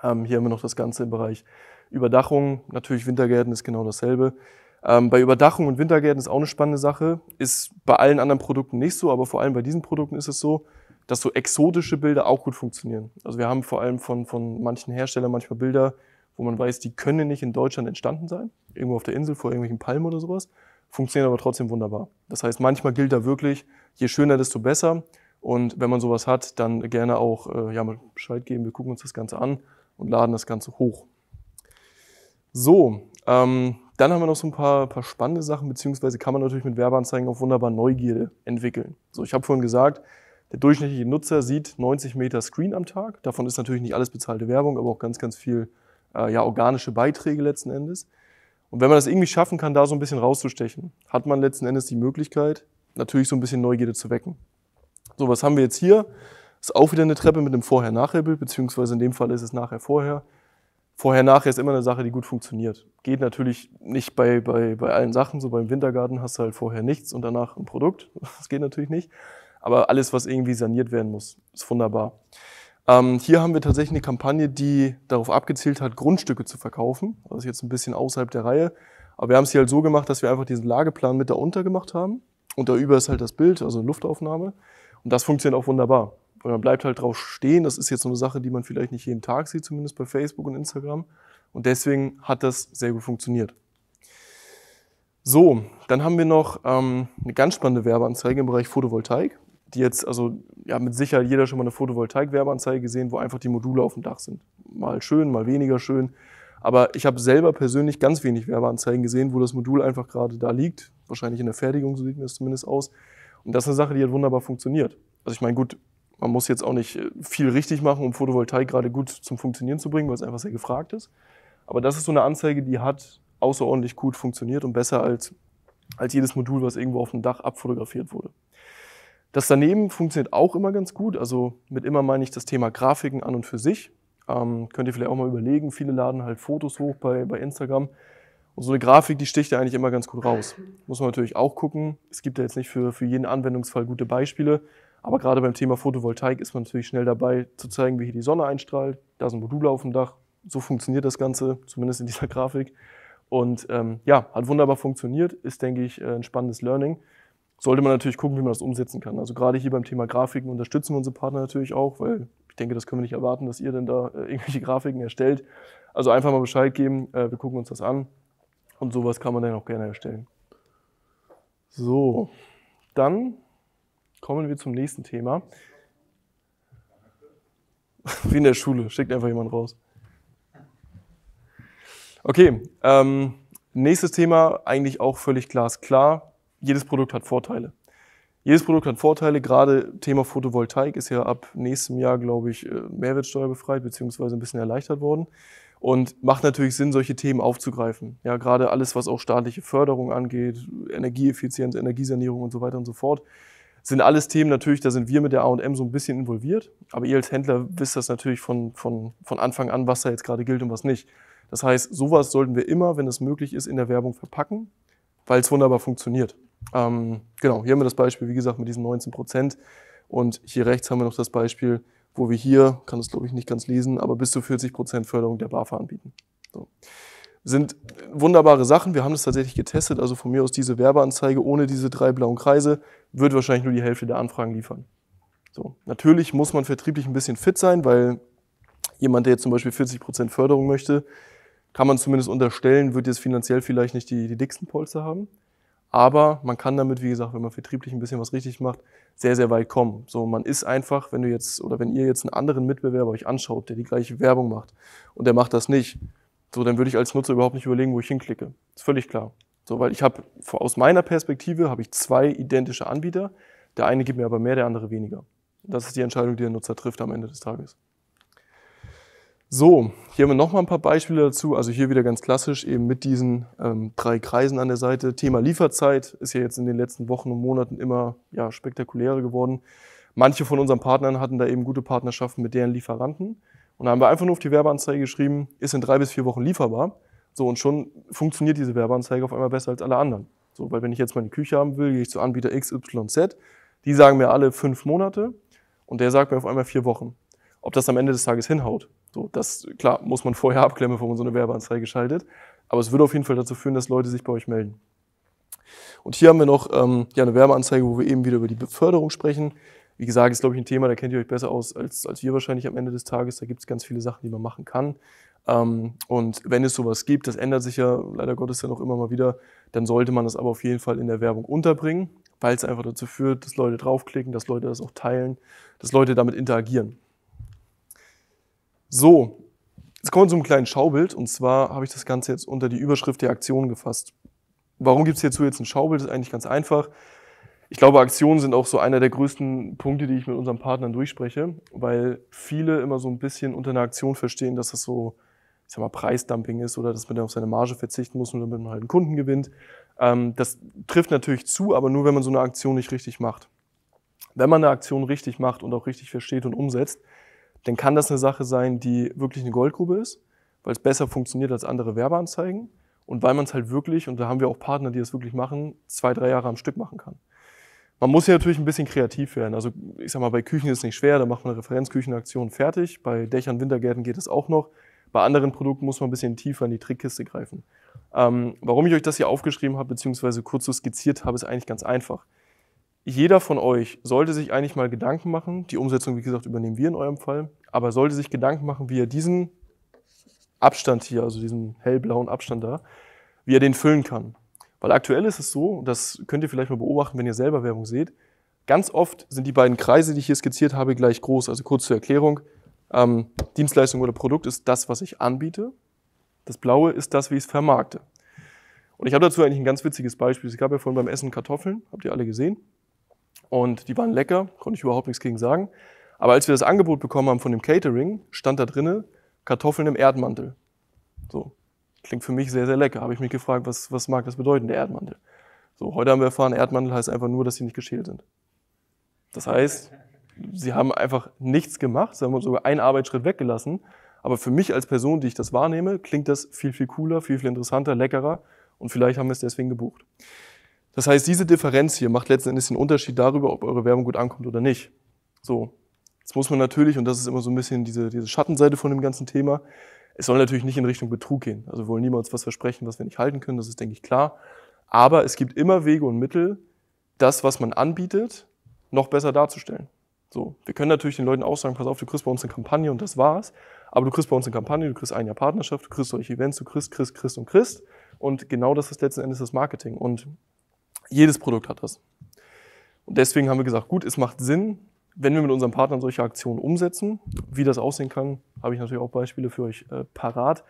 Ähm, hier haben wir noch das Ganze im Bereich Überdachung. Natürlich Wintergärten ist genau dasselbe. Ähm, bei Überdachung und Wintergärten ist auch eine spannende Sache. Ist bei allen anderen Produkten nicht so, aber vor allem bei diesen Produkten ist es so, dass so exotische Bilder auch gut funktionieren. Also wir haben vor allem von, von manchen Herstellern manchmal Bilder, wo man weiß, die können nicht in Deutschland entstanden sein. Irgendwo auf der Insel vor irgendwelchen Palmen oder sowas funktioniert aber trotzdem wunderbar. Das heißt, manchmal gilt da wirklich, je schöner, desto besser. Und wenn man sowas hat, dann gerne auch äh, ja, mal Bescheid geben, wir gucken uns das Ganze an und laden das Ganze hoch. So, ähm, dann haben wir noch so ein paar, paar, spannende Sachen, beziehungsweise kann man natürlich mit Werbeanzeigen auch wunderbar Neugierde entwickeln. So, ich habe vorhin gesagt, der durchschnittliche Nutzer sieht 90 Meter Screen am Tag. Davon ist natürlich nicht alles bezahlte Werbung, aber auch ganz, ganz viel äh, ja, organische Beiträge letzten Endes. Und wenn man das irgendwie schaffen kann, da so ein bisschen rauszustechen, hat man letzten Endes die Möglichkeit, natürlich so ein bisschen Neugierde zu wecken. So, was haben wir jetzt hier? Ist auch wieder eine Treppe mit einem Vorher-Nachher-Bild, beziehungsweise in dem Fall ist es Nachher-Vorher. Vorher-Nachher ist immer eine Sache, die gut funktioniert. Geht natürlich nicht bei, bei, bei allen Sachen. So beim Wintergarten hast du halt vorher nichts und danach ein Produkt. <laughs> Das geht natürlich nicht. Aber alles, was irgendwie saniert werden muss, ist wunderbar. Ähm, hier haben wir tatsächlich eine Kampagne, die darauf abgezielt hat, Grundstücke zu verkaufen. Das ist jetzt ein bisschen außerhalb der Reihe. Aber wir haben es hier halt so gemacht, dass wir einfach diesen Lageplan mit da unter gemacht haben. Und da über ist halt das Bild, also eine Luftaufnahme. Und das funktioniert auch wunderbar. Und man bleibt halt drauf stehen. Das ist jetzt so eine Sache, die man vielleicht nicht jeden Tag sieht, zumindest bei Facebook und Instagram. Und deswegen hat das sehr gut funktioniert. So, dann haben wir noch ähm, eine ganz spannende Werbeanzeige im Bereich Photovoltaik die jetzt, also ja, mit Sicherheit jeder schon mal eine Photovoltaik-Werbeanzeige gesehen, wo einfach die Module auf dem Dach sind. Mal schön, mal weniger schön. Aber ich habe selber persönlich ganz wenig Werbeanzeigen gesehen, wo das Modul einfach gerade da liegt. Wahrscheinlich in der Fertigung, so sieht mir das zumindest aus. Und das ist eine Sache, die hat wunderbar funktioniert. Also ich meine, gut, man muss jetzt auch nicht äh, viel richtig machen, um Photovoltaik gerade gut zum Funktionieren zu bringen, weil es einfach sehr gefragt ist. Aber das ist so eine Anzeige, die hat außerordentlich gut funktioniert und besser als, als jedes Modul, was irgendwo auf dem Dach abfotografiert wurde. Das daneben funktioniert auch immer ganz gut. Also mit immer meine ich das Thema Grafiken an und für sich. Ähm, könnt ihr vielleicht auch mal überlegen. Viele laden halt Fotos hoch bei, bei Instagram. Und so eine Grafik, die sticht ja eigentlich immer ganz gut raus. Muss man natürlich auch gucken. Es gibt ja jetzt nicht für, für jeden Anwendungsfall gute Beispiele. Aber gerade beim Thema Photovoltaik ist man natürlich schnell dabei, zu zeigen, wie hier die Sonne einstrahlt. Da sind Module auf dem Dach. So funktioniert das Ganze, zumindest in dieser <laughs> Grafik. Und ähm, ja, hat wunderbar funktioniert, ist, denke ich, äh, ein spannendes Learning sollte man natürlich gucken, wie man das umsetzen kann. Also gerade hier beim Thema Grafiken unterstützen wir unsere Partner natürlich auch, weil ich denke, das können wir nicht erwarten, dass ihr denn da äh, irgendwelche Grafiken erstellt. Also einfach mal Bescheid geben, äh, wir gucken uns das an und sowas kann man dann auch gerne erstellen. So, dann kommen wir zum nächsten Thema. <laughs> Wie in der Schule, schickt einfach jemand raus. Okay, ähm, nächstes Thema, eigentlich auch völlig glasklar jedes Produkt hat Vorteile. Jedes Produkt hat Vorteile, gerade Thema Photovoltaik ist ja ab nächstem Jahr, glaube ich, äh, mehrwertsteuerbefreit beziehungsweise ein bisschen erleichtert worden. Und macht natürlich Sinn, solche Themen aufzugreifen. Ja, gerade alles, was auch staatliche Förderung angeht, Energieeffizienz, Energiesanierung und so weiter und so fort, sind alles Themen natürlich, da sind wir mit der A&M so ein bisschen involviert. Aber ihr als Händler wisst das natürlich von, von, von Anfang an, was da jetzt gerade gilt und was nicht. Das heißt, sowas sollten wir immer, wenn es möglich ist, in der Werbung verpacken, weil es wunderbar funktioniert. Ähm, genau, hier haben wir das Beispiel, wie gesagt, mit diesen 19 Prozent. Und hier rechts haben wir noch das Beispiel, wo wir hier, kann das glaube ich nicht ganz lesen, aber bis zu 40 Prozent Förderung der BAFA anbieten. So. Sind wunderbare Sachen. Wir haben das tatsächlich getestet. Also von mir aus diese Werbeanzeige ohne diese drei blauen Kreise wird wahrscheinlich nur die Hälfte der Anfragen liefern. So. Natürlich muss man vertrieblich ein bisschen fit sein, weil jemand, der jetzt zum Beispiel 40 Prozent Förderung möchte, kann man zumindest unterstellen, wird jetzt finanziell vielleicht nicht die, die dicksten Polster haben. Aber man kann damit, wie gesagt, wenn man vertrieblich ein bisschen was richtig macht, sehr, sehr weit kommen. So, man ist einfach, wenn du jetzt oder wenn ihr jetzt einen anderen Mitbewerber euch anschaut, der die gleiche Werbung macht und der macht das nicht, so, dann würde ich als Nutzer überhaupt nicht überlegen, wo ich hinklicke. Ist völlig klar. So, weil ich habe, aus meiner Perspektive habe ich zwei identische Anbieter. Der eine gibt mir aber mehr, der andere weniger. Das ist die Entscheidung, die der Nutzer trifft am Ende des Tages. So, hier haben wir nochmal ein paar Beispiele dazu. Also hier wieder ganz klassisch eben mit diesen ähm, drei Kreisen an der Seite. Thema Lieferzeit ist ja jetzt in den letzten Wochen und Monaten immer ja, spektakulärer geworden. Manche von unseren Partnern hatten da eben gute Partnerschaften mit deren Lieferanten. Und da haben wir einfach nur auf die Werbeanzeige geschrieben, ist in drei bis vier Wochen lieferbar. So, und schon funktioniert diese Werbeanzeige auf einmal besser als alle anderen. So, weil wenn ich jetzt meine Küche haben will, gehe ich zu Anbieter XYZ. Die sagen mir alle fünf Monate und der sagt mir auf einmal vier Wochen. Ob das am Ende des Tages hinhaut, so, das, klar, muss man vorher abklemmen, bevor man so eine Werbeanzeige schaltet. Aber es würde auf jeden Fall dazu führen, dass Leute sich bei euch melden. Und hier haben wir noch ähm, ja, eine Werbeanzeige, wo wir eben wieder über die Beförderung sprechen. Wie gesagt, ist, glaube ich, ein Thema, da kennt ihr euch besser aus als, als wir wahrscheinlich am Ende des Tages. Da gibt es ganz viele Sachen, die man machen kann. Ähm, und wenn es sowas gibt, das ändert sich ja leider Gottes ja noch immer mal wieder, dann sollte man das aber auf jeden Fall in der Werbung unterbringen, weil es einfach dazu führt, dass Leute draufklicken, dass Leute das auch teilen, dass Leute damit interagieren. So, jetzt kommen wir zu einem kleinen Schaubild. Und zwar habe ich das Ganze jetzt unter die Überschrift der Aktion gefasst. Warum gibt es hierzu jetzt ein Schaubild? Das ist eigentlich ganz einfach. Ich glaube, Aktionen sind auch so einer der größten Punkte, die ich mit unseren Partnern durchspreche, weil viele immer so ein bisschen unter einer Aktion verstehen, dass das so, ich sag mal, Preisdumping ist oder dass man dann auf seine Marge verzichten muss, nur damit man halt einen Kunden gewinnt. Ähm, das trifft natürlich zu, aber nur wenn man so eine Aktion nicht richtig macht. Wenn man eine Aktion richtig macht und auch richtig versteht und umsetzt, dann kann das eine Sache sein, die wirklich eine Goldgrube ist, weil es besser funktioniert als andere Werbeanzeigen und weil man es halt wirklich, und da haben wir auch Partner, die das wirklich machen, zwei, drei Jahre am Stück machen kann. Man muss ja natürlich ein bisschen kreativ werden. Also ich sag mal, bei Küchen ist es nicht schwer, da macht man eine Referenzküchenaktion fertig. Bei Dächern, Wintergärten geht es auch noch. Bei anderen Produkten muss man ein bisschen tiefer in die Trickkiste greifen. Ähm, warum ich euch das hier aufgeschrieben habe, beziehungsweise kurz so skizziert habe, ist eigentlich ganz einfach jeder von euch sollte sich eigentlich mal Gedanken machen, die Umsetzung, wie gesagt, übernehmen wir in eurem Fall, aber sollte sich Gedanken machen, wie er diesen Abstand hier, also diesen hellblauen Abstand da, wie er den füllen kann. Weil aktuell ist es so, das könnt ihr vielleicht mal beobachten, wenn ihr selber Werbung seht, ganz oft sind die beiden Kreise, die ich hier skizziert habe, gleich groß. Also kurz zur Erklärung, ähm, Dienstleistung oder Produkt ist das, was ich anbiete. Das Blaue ist das, wie ich es vermarkte. Und ich habe dazu eigentlich ein ganz witziges Beispiel. Es gab ja vorhin beim Essen Kartoffeln, habt ihr alle gesehen. Und die waren lecker, konnte ich überhaupt nichts gegen sagen. Aber als wir das Angebot bekommen haben von dem Catering, stand da drinnen Kartoffeln im Erdmantel. So, klingt für mich sehr, sehr lecker. Habe ich mich gefragt, was, was mag das bedeuten, der Erdmantel? So, heute haben wir erfahren, Erdmantel heißt einfach nur, dass sie nicht geschält sind. Das heißt, sie haben einfach nichts gemacht, sie haben uns sogar einen Arbeitsschritt weggelassen. Aber für mich als Person, die ich das wahrnehme, klingt das viel, viel cooler, viel, viel interessanter, leckerer und vielleicht haben wir es deswegen gebucht. Das heißt, diese Differenz hier macht letzten Endes den Unterschied darüber, ob eure Werbung gut ankommt oder nicht. So, jetzt muss man natürlich, und das ist immer so ein bisschen diese, diese Schattenseite von dem ganzen Thema, es soll natürlich nicht in Richtung Betrug gehen. Also wir wollen niemals was versprechen, was wir nicht halten können, das ist, denke ich, klar. Aber es gibt immer Wege und Mittel, das, was man anbietet, noch besser darzustellen. So, wir können natürlich den Leuten auch sagen, pass auf, du kriegst bei uns eine Kampagne und das war's. Aber du kriegst bei uns eine Kampagne, du kriegst ein Jahr Partnerschaft, du kriegst solche Events, du kriegst, kriegst, kriegst und kriegst. Und genau das ist letzten Endes das Marketing. Und jedes Produkt hat das. Und deswegen haben wir gesagt, gut, es macht Sinn, wenn wir mit unseren Partnern solche Aktionen umsetzen. Wie das aussehen kann, habe ich natürlich auch Beispiele für euch äh, parat.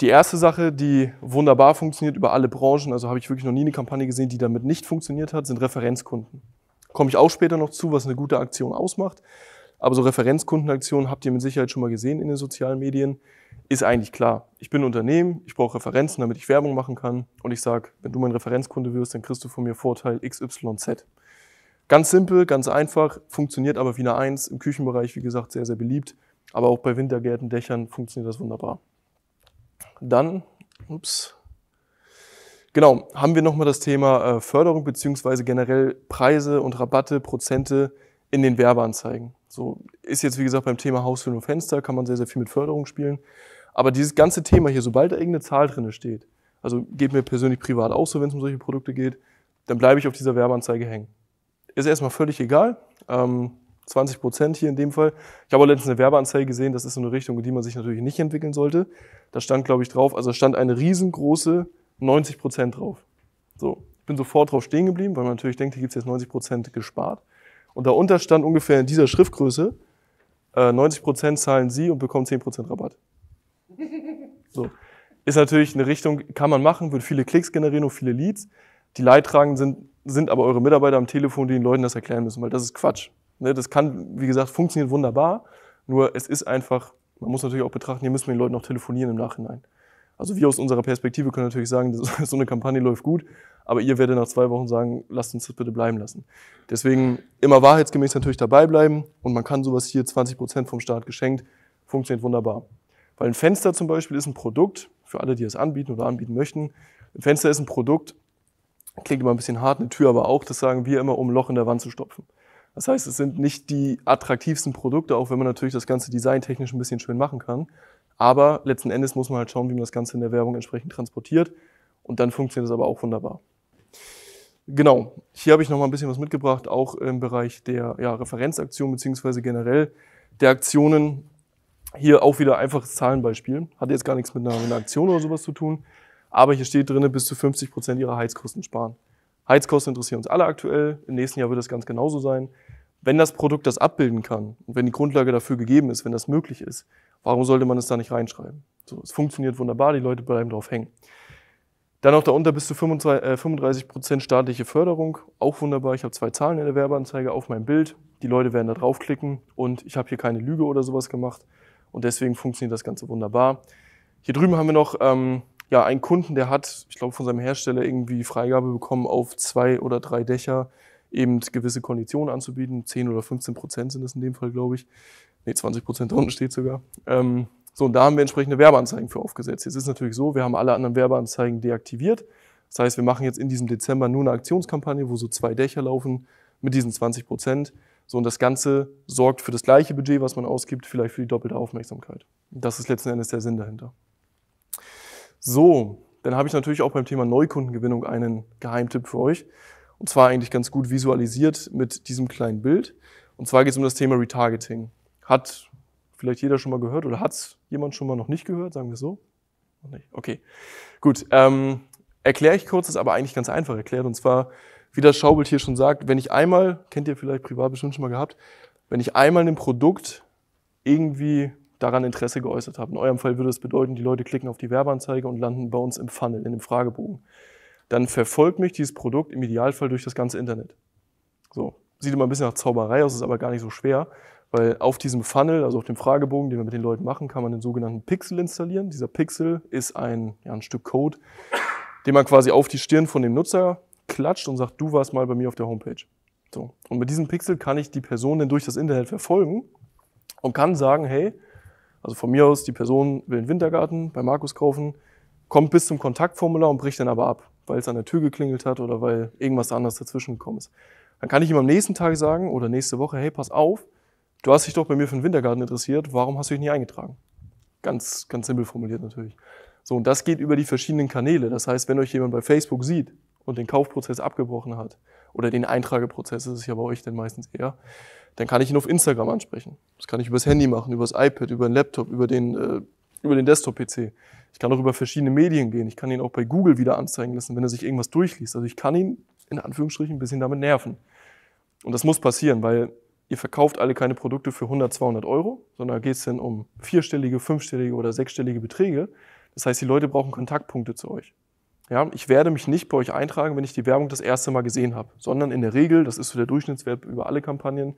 Die erste Sache, die wunderbar funktioniert über alle Branchen, also habe ich wirklich noch nie eine Kampagne gesehen, die damit nicht funktioniert hat, sind Referenzkunden. Komme ich auch später noch zu, was eine gute Aktion ausmacht. Aber so Referenzkundenaktionen habt ihr mit Sicherheit schon mal gesehen in den sozialen Medien ist eigentlich klar. Ich bin ein Unternehmen, ich brauche Referenzen, damit ich Werbung machen kann. Und ich sage, wenn du mein Referenzkunde wirst, dann kriegst du von mir Vorteil XYZ. Ganz simpel, ganz einfach, funktioniert aber wie eine Eins. Im Küchenbereich, wie gesagt, sehr, sehr beliebt. Aber auch bei Wintergärten, Dächern funktioniert das wunderbar. Dann, ups, genau, haben wir nochmal das Thema äh, Förderung beziehungsweise generell Preise und Rabatte, Prozente in den Werbeanzeigen. So ist jetzt, wie gesagt, beim Thema Haustür und Fenster kann man sehr, sehr viel mit Förderung spielen. Aber dieses ganze Thema hier, sobald da irgendeine Zahl drin steht, also geht mir persönlich privat auch so, wenn es um solche Produkte geht, dann bleibe ich auf dieser Werbeanzeige hängen. Ist erstmal völlig egal. Ähm, 20 Prozent hier in dem Fall. Ich habe letztens eine Werbeanzeige gesehen, das ist so eine Richtung, in die man sich natürlich nicht entwickeln sollte. Da stand, glaube ich, drauf, also stand eine riesengroße 90 Prozent drauf. So, ich bin sofort drauf stehen geblieben, weil man natürlich denkt, hier gibt es jetzt 90 Prozent gespart. Und darunter stand ungefähr in dieser Schriftgröße, äh, 90 Prozent zahlen Sie und bekommen 10 Prozent Rabatt. So. Ist natürlich eine Richtung, kann man machen, wird viele Klicks generieren und viele Leads. Die Leidtragenden sind, sind aber eure Mitarbeiter am Telefon, die den Leuten das erklären müssen, weil das ist Quatsch. Ne? Das kann, wie gesagt, funktioniert wunderbar, nur es ist einfach, man muss natürlich auch betrachten, hier müssen wir den Leuten auch telefonieren im Nachhinein. Also wir aus unserer Perspektive können natürlich sagen, <laughs> so eine Kampagne läuft gut, aber ihr werdet nach zwei Wochen sagen, lasst uns das bitte bleiben lassen. Deswegen immer wahrheitsgemäß natürlich dabei bleiben und man kann sowas hier 20 Prozent vom Staat geschenkt, funktioniert wunderbar. Weil ein Fenster zum Beispiel ist ein Produkt, für alle, die es anbieten oder anbieten möchten. Ein Fenster ist ein Produkt, klingt immer ein bisschen hart, eine Tür aber auch, das sagen wir immer, um ein Loch in der Wand zu stopfen. Das heißt, es sind nicht die attraktivsten Produkte, auch wenn man natürlich das ganze Design technisch ein bisschen schön machen kann. Aber letzten Endes muss man halt schauen, wie man das Ganze in der Werbung entsprechend transportiert. Und dann funktioniert es aber auch wunderbar. Genau, hier habe ich nochmal ein bisschen was mitgebracht, auch im Bereich der ja, Referenzaktion beziehungsweise generell der Aktionen, hier auch wieder einfaches Zahlenbeispiel. Hat jetzt gar nichts mit einer, mit einer Aktion oder sowas zu tun. Aber hier steht drin, bis zu 50 Prozent ihrer Heizkosten sparen. Heizkosten interessieren uns alle aktuell. Im nächsten Jahr wird das ganz genauso sein. Wenn das Produkt das abbilden kann und wenn die Grundlage dafür gegeben ist, wenn das möglich ist, warum sollte man es da nicht reinschreiben? So, es funktioniert wunderbar, die Leute bleiben drauf hängen. Dann auch darunter bis zu 35 äh, Prozent staatliche Förderung. Auch wunderbar. Ich habe zwei Zahlen in der Werbeanzeige auf meinem Bild. Die Leute werden da draufklicken und ich habe hier keine Lüge oder sowas gemacht. Und deswegen funktioniert das Ganze wunderbar. Hier drüben haben wir noch ähm, ja, einen Kunden, der hat, ich glaube, von seinem Hersteller irgendwie Freigabe bekommen, auf zwei oder drei Dächer eben gewisse Konditionen anzubieten. 10 oder 15 Prozent sind es in dem Fall, glaube ich. Ne, 20 Prozent unten steht sogar. Ähm, so, und da haben wir entsprechende Werbeanzeigen für aufgesetzt. Jetzt ist natürlich so, wir haben alle anderen Werbeanzeigen deaktiviert. Das heißt, wir machen jetzt in diesem Dezember nur eine Aktionskampagne, wo so zwei Dächer laufen mit diesen 20 Prozent. So, und das Ganze sorgt für das gleiche Budget, was man ausgibt, vielleicht für die doppelte Aufmerksamkeit. Das ist letzten Endes der Sinn dahinter. So, dann habe ich natürlich auch beim Thema Neukundengewinnung einen Geheimtipp für euch. Und zwar eigentlich ganz gut visualisiert mit diesem kleinen Bild. Und zwar geht es um das Thema Retargeting. Hat vielleicht jeder schon mal gehört oder hat es jemand schon mal noch nicht gehört, sagen wir so? Okay, gut. Ähm, erkläre ich kurz, ist aber eigentlich ganz einfach erklärt. Und zwar wie das Schaubild hier schon sagt, wenn ich einmal, kennt ihr vielleicht privat bestimmt schon mal gehabt, wenn ich einmal ein Produkt irgendwie daran Interesse geäußert habe, in eurem Fall würde es bedeuten, die Leute klicken auf die Werbeanzeige und landen bei uns im Funnel, in dem Fragebogen, dann verfolgt mich dieses Produkt im Idealfall durch das ganze Internet. So, sieht immer ein bisschen nach Zauberei aus, ist aber gar nicht so schwer, weil auf diesem Funnel, also auf dem Fragebogen, den wir mit den Leuten machen, kann man den sogenannten Pixel installieren. Dieser Pixel ist ein, ja, ein Stück Code, den man quasi auf die Stirn von dem Nutzer klatscht und sagt, du warst mal bei mir auf der Homepage. So. Und mit diesem Pixel kann ich die Person dann durch das Internet verfolgen und kann sagen, hey, also von mir aus, die Person will einen Wintergarten bei Markus kaufen, kommt bis zum Kontaktformular und bricht dann aber ab, weil es an der Tür geklingelt hat oder weil irgendwas anderes dazwischen gekommen ist. Dann kann ich ihm am nächsten Tag sagen oder nächste Woche, hey, pass auf, du hast dich doch bei mir für den Wintergarten interessiert, warum hast du dich nie eingetragen? Ganz, ganz simpel formuliert natürlich. So, und das geht über die verschiedenen Kanäle. Das heißt, wenn euch jemand bei Facebook sieht, und den Kaufprozess abgebrochen hat oder den Eintrageprozess, das ist ja bei euch dann meistens eher, dann kann ich ihn auf Instagram ansprechen. Das kann ich übers Handy machen, übers iPad, über den Laptop, über den, äh, über den Desktop-PC. Ich kann auch über verschiedene Medien gehen. Ich kann ihn auch bei Google wieder anzeigen lassen, wenn er sich irgendwas durchliest. Also ich kann ihn in Anführungsstrichen ein bisschen damit nerven. Und das muss passieren, weil ihr verkauft alle keine Produkte für 100, 200 Euro, sondern da geht es dann um vierstellige, fünfstellige oder sechsstellige Beträge. Das heißt, die Leute brauchen Kontaktpunkte zu euch. Ja, ich werde mich nicht bei euch eintragen, wenn ich die Werbung das erste Mal gesehen habe, sondern in der Regel, das ist so der Durchschnittswert über alle Kampagnen,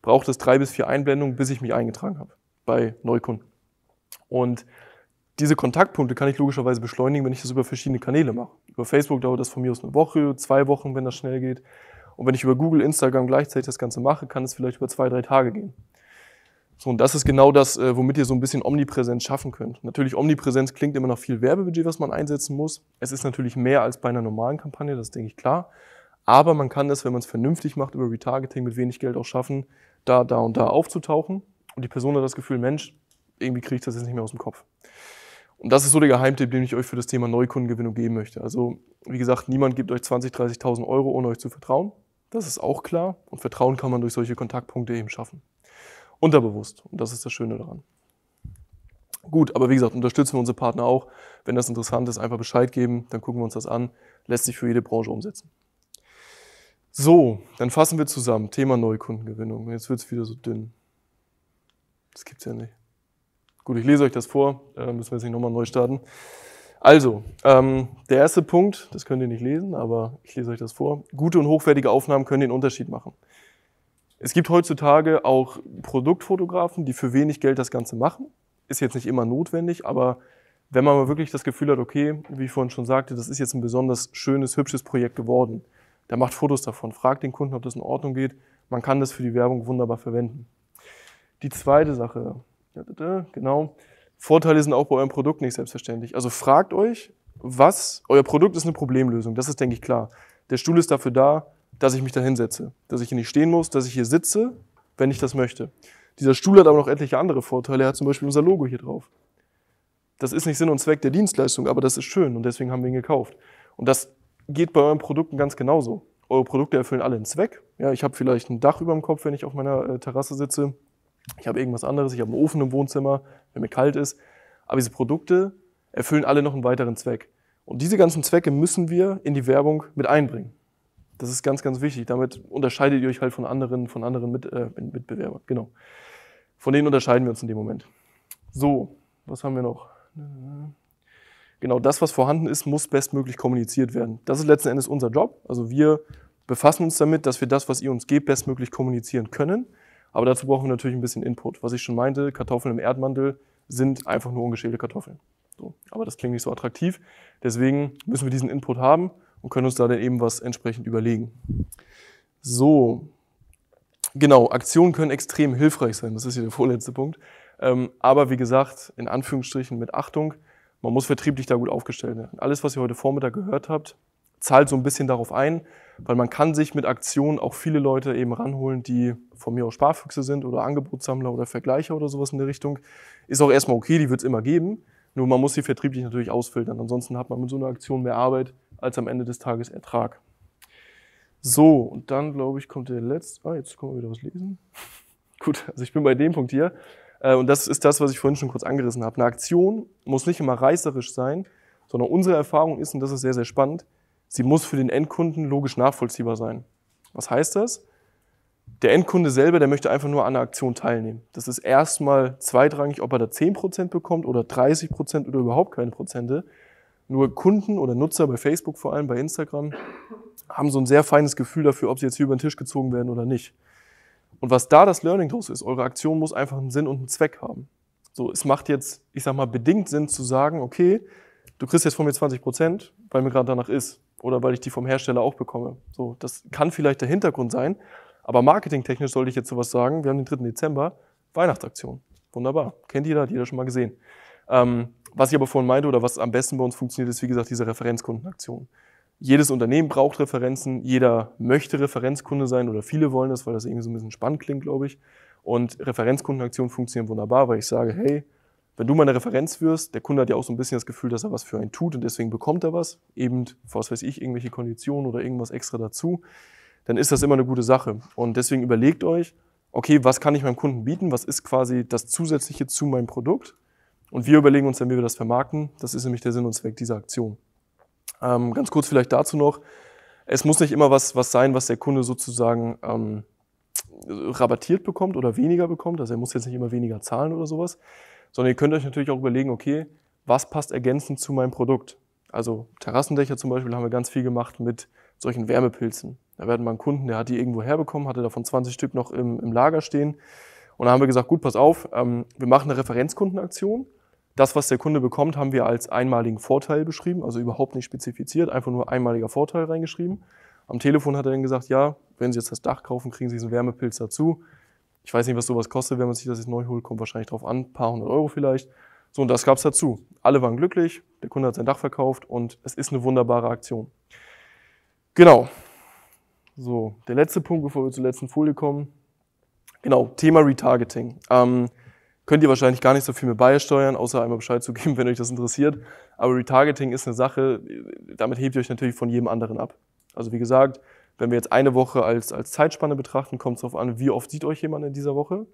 braucht es drei bis vier Einblendungen, bis ich mich eingetragen habe bei Neukunden. Und diese Kontaktpunkte kann ich logischerweise beschleunigen, wenn ich das über verschiedene Kanäle mache. Über Facebook dauert das von mir aus eine Woche, zwei Wochen, wenn das schnell geht. Und wenn ich über Google, Instagram gleichzeitig das Ganze mache, kann es vielleicht über zwei, drei Tage gehen. So, und das ist genau das, äh, womit ihr so ein bisschen Omnipräsenz schaffen könnt. Natürlich, Omnipräsenz klingt immer noch viel Werbebudget, was man einsetzen muss. Es ist natürlich mehr als bei einer normalen Kampagne, das denke ich klar. Aber man kann das, wenn man es vernünftig macht, über Retargeting mit wenig Geld auch schaffen, da, da und da aufzutauchen. Und die Person hat das Gefühl, Mensch, irgendwie kriege ich das jetzt nicht mehr aus dem Kopf. Und das ist so der Geheimtipp, den ich euch für das Thema Neukundengewinnung geben möchte. Also, wie gesagt, niemand gibt euch 20.000, 30 30.000 Euro, ohne euch zu vertrauen. Das ist auch klar. Und Vertrauen kann man durch solche Kontaktpunkte eben schaffen unterbewusst. Und das ist das Schöne daran. Gut, aber wie gesagt, unterstützen wir unsere Partner auch. Wenn das interessant ist, einfach Bescheid geben, dann gucken wir uns das an. Lässt sich für jede Branche umsetzen. So, dann fassen wir zusammen. Thema Neukundengewinnung. Jetzt wird es wieder so dünn. Das gibt es ja nicht. Gut, ich lese euch das vor. Äh, müssen wir jetzt nicht nochmal neu starten. Also, ähm, der erste Punkt, das könnt ihr nicht lesen, aber ich lese euch das vor. Gute und hochwertige Aufnahmen können den Unterschied machen. Es gibt heutzutage auch Produktfotografen, die für wenig Geld das Ganze machen. Ist jetzt nicht immer notwendig, aber wenn man mal wirklich das Gefühl hat, okay, wie ich vorhin schon sagte, das ist jetzt ein besonders schönes, hübsches Projekt geworden, der macht Fotos davon, fragt den Kunden, ob das in Ordnung geht. Man kann das für die Werbung wunderbar verwenden. Die zweite Sache, genau, Vorteile sind auch bei eurem Produkt nicht selbstverständlich. Also fragt euch, was, euer Produkt ist eine Problemlösung, das ist, denke ich, klar. Der Stuhl ist dafür da, dass ich mich da hinsetze, dass ich hier nicht stehen muss, dass ich hier sitze, wenn ich das möchte. Dieser Stuhl hat aber noch etliche andere Vorteile. Er hat zum Beispiel unser Logo hier drauf. Das ist nicht Sinn und Zweck der Dienstleistung, aber das ist schön und deswegen haben wir ihn gekauft. Und das geht bei euren Produkten ganz genauso. Eure Produkte erfüllen alle einen Zweck. Ja, ich habe vielleicht ein Dach über dem Kopf, wenn ich auf meiner äh, Terrasse sitze. Ich habe irgendwas anderes. Ich habe einen Ofen im Wohnzimmer, wenn mir kalt ist. Aber diese Produkte erfüllen alle noch einen weiteren Zweck. Und diese ganzen Zwecke müssen wir in die Werbung mit einbringen. Das ist ganz, ganz wichtig. Damit unterscheidet ihr euch halt von anderen, von anderen Mit, äh, Mitbewerbern. Genau. Von denen unterscheiden wir uns in dem Moment. So, was haben wir noch? Genau, das, was vorhanden ist, muss bestmöglich kommuniziert werden. Das ist letzten Endes unser Job. Also wir befassen uns damit, dass wir das, was ihr uns gebt, bestmöglich kommunizieren können. Aber dazu brauchen wir natürlich ein bisschen Input. Was ich schon meinte, Kartoffeln im Erdmantel sind einfach nur ungeschälte Kartoffeln. So, aber das klingt nicht so attraktiv. Deswegen müssen wir diesen Input haben und können uns da dann eben was entsprechend überlegen. So, genau, Aktionen können extrem hilfreich sein, das ist hier der <laughs> vorletzte Punkt. Ähm, aber wie gesagt, in Anführungsstrichen mit Achtung, man muss vertrieblich da gut aufgestellt werden. Alles, was ihr heute Vormittag gehört habt, zahlt so ein bisschen darauf ein, weil man kann sich mit Aktionen auch viele Leute eben ranholen, die von mir aus Sparfüchse sind oder Angebotssammler oder Vergleicher oder sowas in der Richtung. Ist auch erstmal okay, die wird es immer geben. Nur man muss sie vertrieblich natürlich ausfiltern. Ansonsten hat man mit so einer Aktion mehr Arbeit, als am Ende des Tages Ertrag. So, und dann glaube ich, kommt der letzte. Ah, jetzt können wir wieder was lesen. <laughs> Gut, also ich bin bei dem Punkt hier. Äh, und das ist das, was ich vorhin schon kurz angerissen habe. Eine Aktion muss nicht immer reißerisch sein, sondern unsere Erfahrung ist, und das ist sehr, sehr spannend, sie muss für den Endkunden logisch nachvollziehbar sein. Was heißt das? Der Endkunde selber, der möchte einfach nur an einer Aktion teilnehmen. Das ist erstmal zweitrangig, ob er da 10% bekommt oder 30% oder überhaupt keine Prozente, nur Kunden oder Nutzer bei Facebook vor allem, bei Instagram, haben so ein sehr feines Gefühl dafür, ob sie jetzt hier über den Tisch gezogen werden oder nicht. Und was da das Learning draus ist, eure Aktion muss einfach einen Sinn und einen Zweck haben. So, es macht jetzt, ich sag mal, bedingt Sinn zu sagen, okay, du kriegst jetzt von mir 20 Prozent, weil mir gerade danach ist oder weil ich die vom Hersteller auch bekomme. So, das kann vielleicht der Hintergrund sein, aber marketingtechnisch sollte ich jetzt sowas sagen. Wir haben den 3. Dezember, Weihnachtsaktion. Wunderbar. Kennt jeder, hat jeder schon mal gesehen. Ähm, was ich aber vorhin meinte oder was am besten bei uns funktioniert, ist wie gesagt diese Referenzkundenaktion. Jedes Unternehmen braucht Referenzen, jeder möchte Referenzkunde sein oder viele wollen das, weil das irgendwie so ein bisschen spannend klingt, glaube ich. Und Referenzkundenaktionen funktionieren wunderbar, weil ich sage, hey, wenn du mal eine Referenz wirst, der Kunde hat ja auch so ein bisschen das Gefühl, dass er was für einen tut und deswegen bekommt er was, eben, was weiß ich, irgendwelche Konditionen oder irgendwas extra dazu, dann ist das immer eine gute Sache. Und deswegen überlegt euch, okay, was kann ich meinem Kunden bieten? Was ist quasi das Zusätzliche zu meinem Produkt? Und wir überlegen uns dann, wie wir das vermarkten. Das ist nämlich der Sinn und Zweck dieser Aktion. Ähm, ganz kurz vielleicht dazu noch. Es muss nicht immer was, was sein, was der Kunde sozusagen ähm, rabattiert bekommt oder weniger bekommt. Also er muss jetzt nicht immer weniger zahlen oder sowas. Sondern ihr könnt euch natürlich auch überlegen, okay, was passt ergänzend zu meinem Produkt? Also Terrassendächer zum Beispiel haben wir ganz viel gemacht mit solchen Wärmepilzen. Da werden wir einen Kunden, der hat die irgendwo herbekommen, hatte davon 20 Stück noch im, im Lager stehen. Und da haben wir gesagt, gut, pass auf, ähm, wir machen eine Referenzkundenaktion das, was der Kunde bekommt, haben wir als einmaligen Vorteil beschrieben, also überhaupt nicht spezifiziert, einfach nur einmaliger Vorteil reingeschrieben. Am Telefon hat er dann gesagt, ja, wenn Sie jetzt das Dach kaufen, kriegen Sie diesen Wärmepilz dazu. Ich weiß nicht, was sowas kostet, wenn man sich das jetzt neu holt, kommt wahrscheinlich drauf an, ein paar hundert Euro vielleicht. So, und das gab es dazu. Alle waren glücklich, der Kunde hat sein Dach verkauft und es ist eine wunderbare Aktion. Genau. So, der letzte Punkt, bevor wir zur letzten Folie kommen. Genau, Thema Retargeting. Ähm, Könnt ihr wahrscheinlich gar nicht so viel mit beisteuern, außer einmal Bescheid zu geben, <laughs> wenn euch das interessiert. Aber Retargeting ist eine Sache, damit hebt ihr euch natürlich von jedem anderen ab. Also wie gesagt, wenn wir jetzt eine Woche als, als Zeitspanne betrachten, kommt es darauf an, wie oft sieht euch jemand in dieser Woche.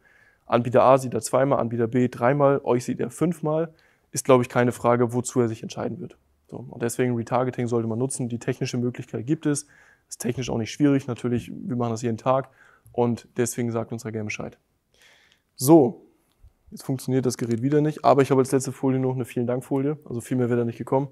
Anbieter A sieht er zweimal, Anbieter B dreimal, euch sieht er fünfmal. Ist, glaube ich, keine Frage, wozu er sich entscheiden wird. So, und deswegen Retargeting sollte man nutzen. Die technische Möglichkeit gibt es. Ist technisch auch nicht schwierig, natürlich. Wir machen das jeden Tag. Und deswegen sagt uns da gerne Bescheid. So, Jetzt funktioniert das Gerät wieder nicht, aber ich habe als letzte Folie noch eine Vielen Dank Folie, also viel mehr wäre da nicht gekommen.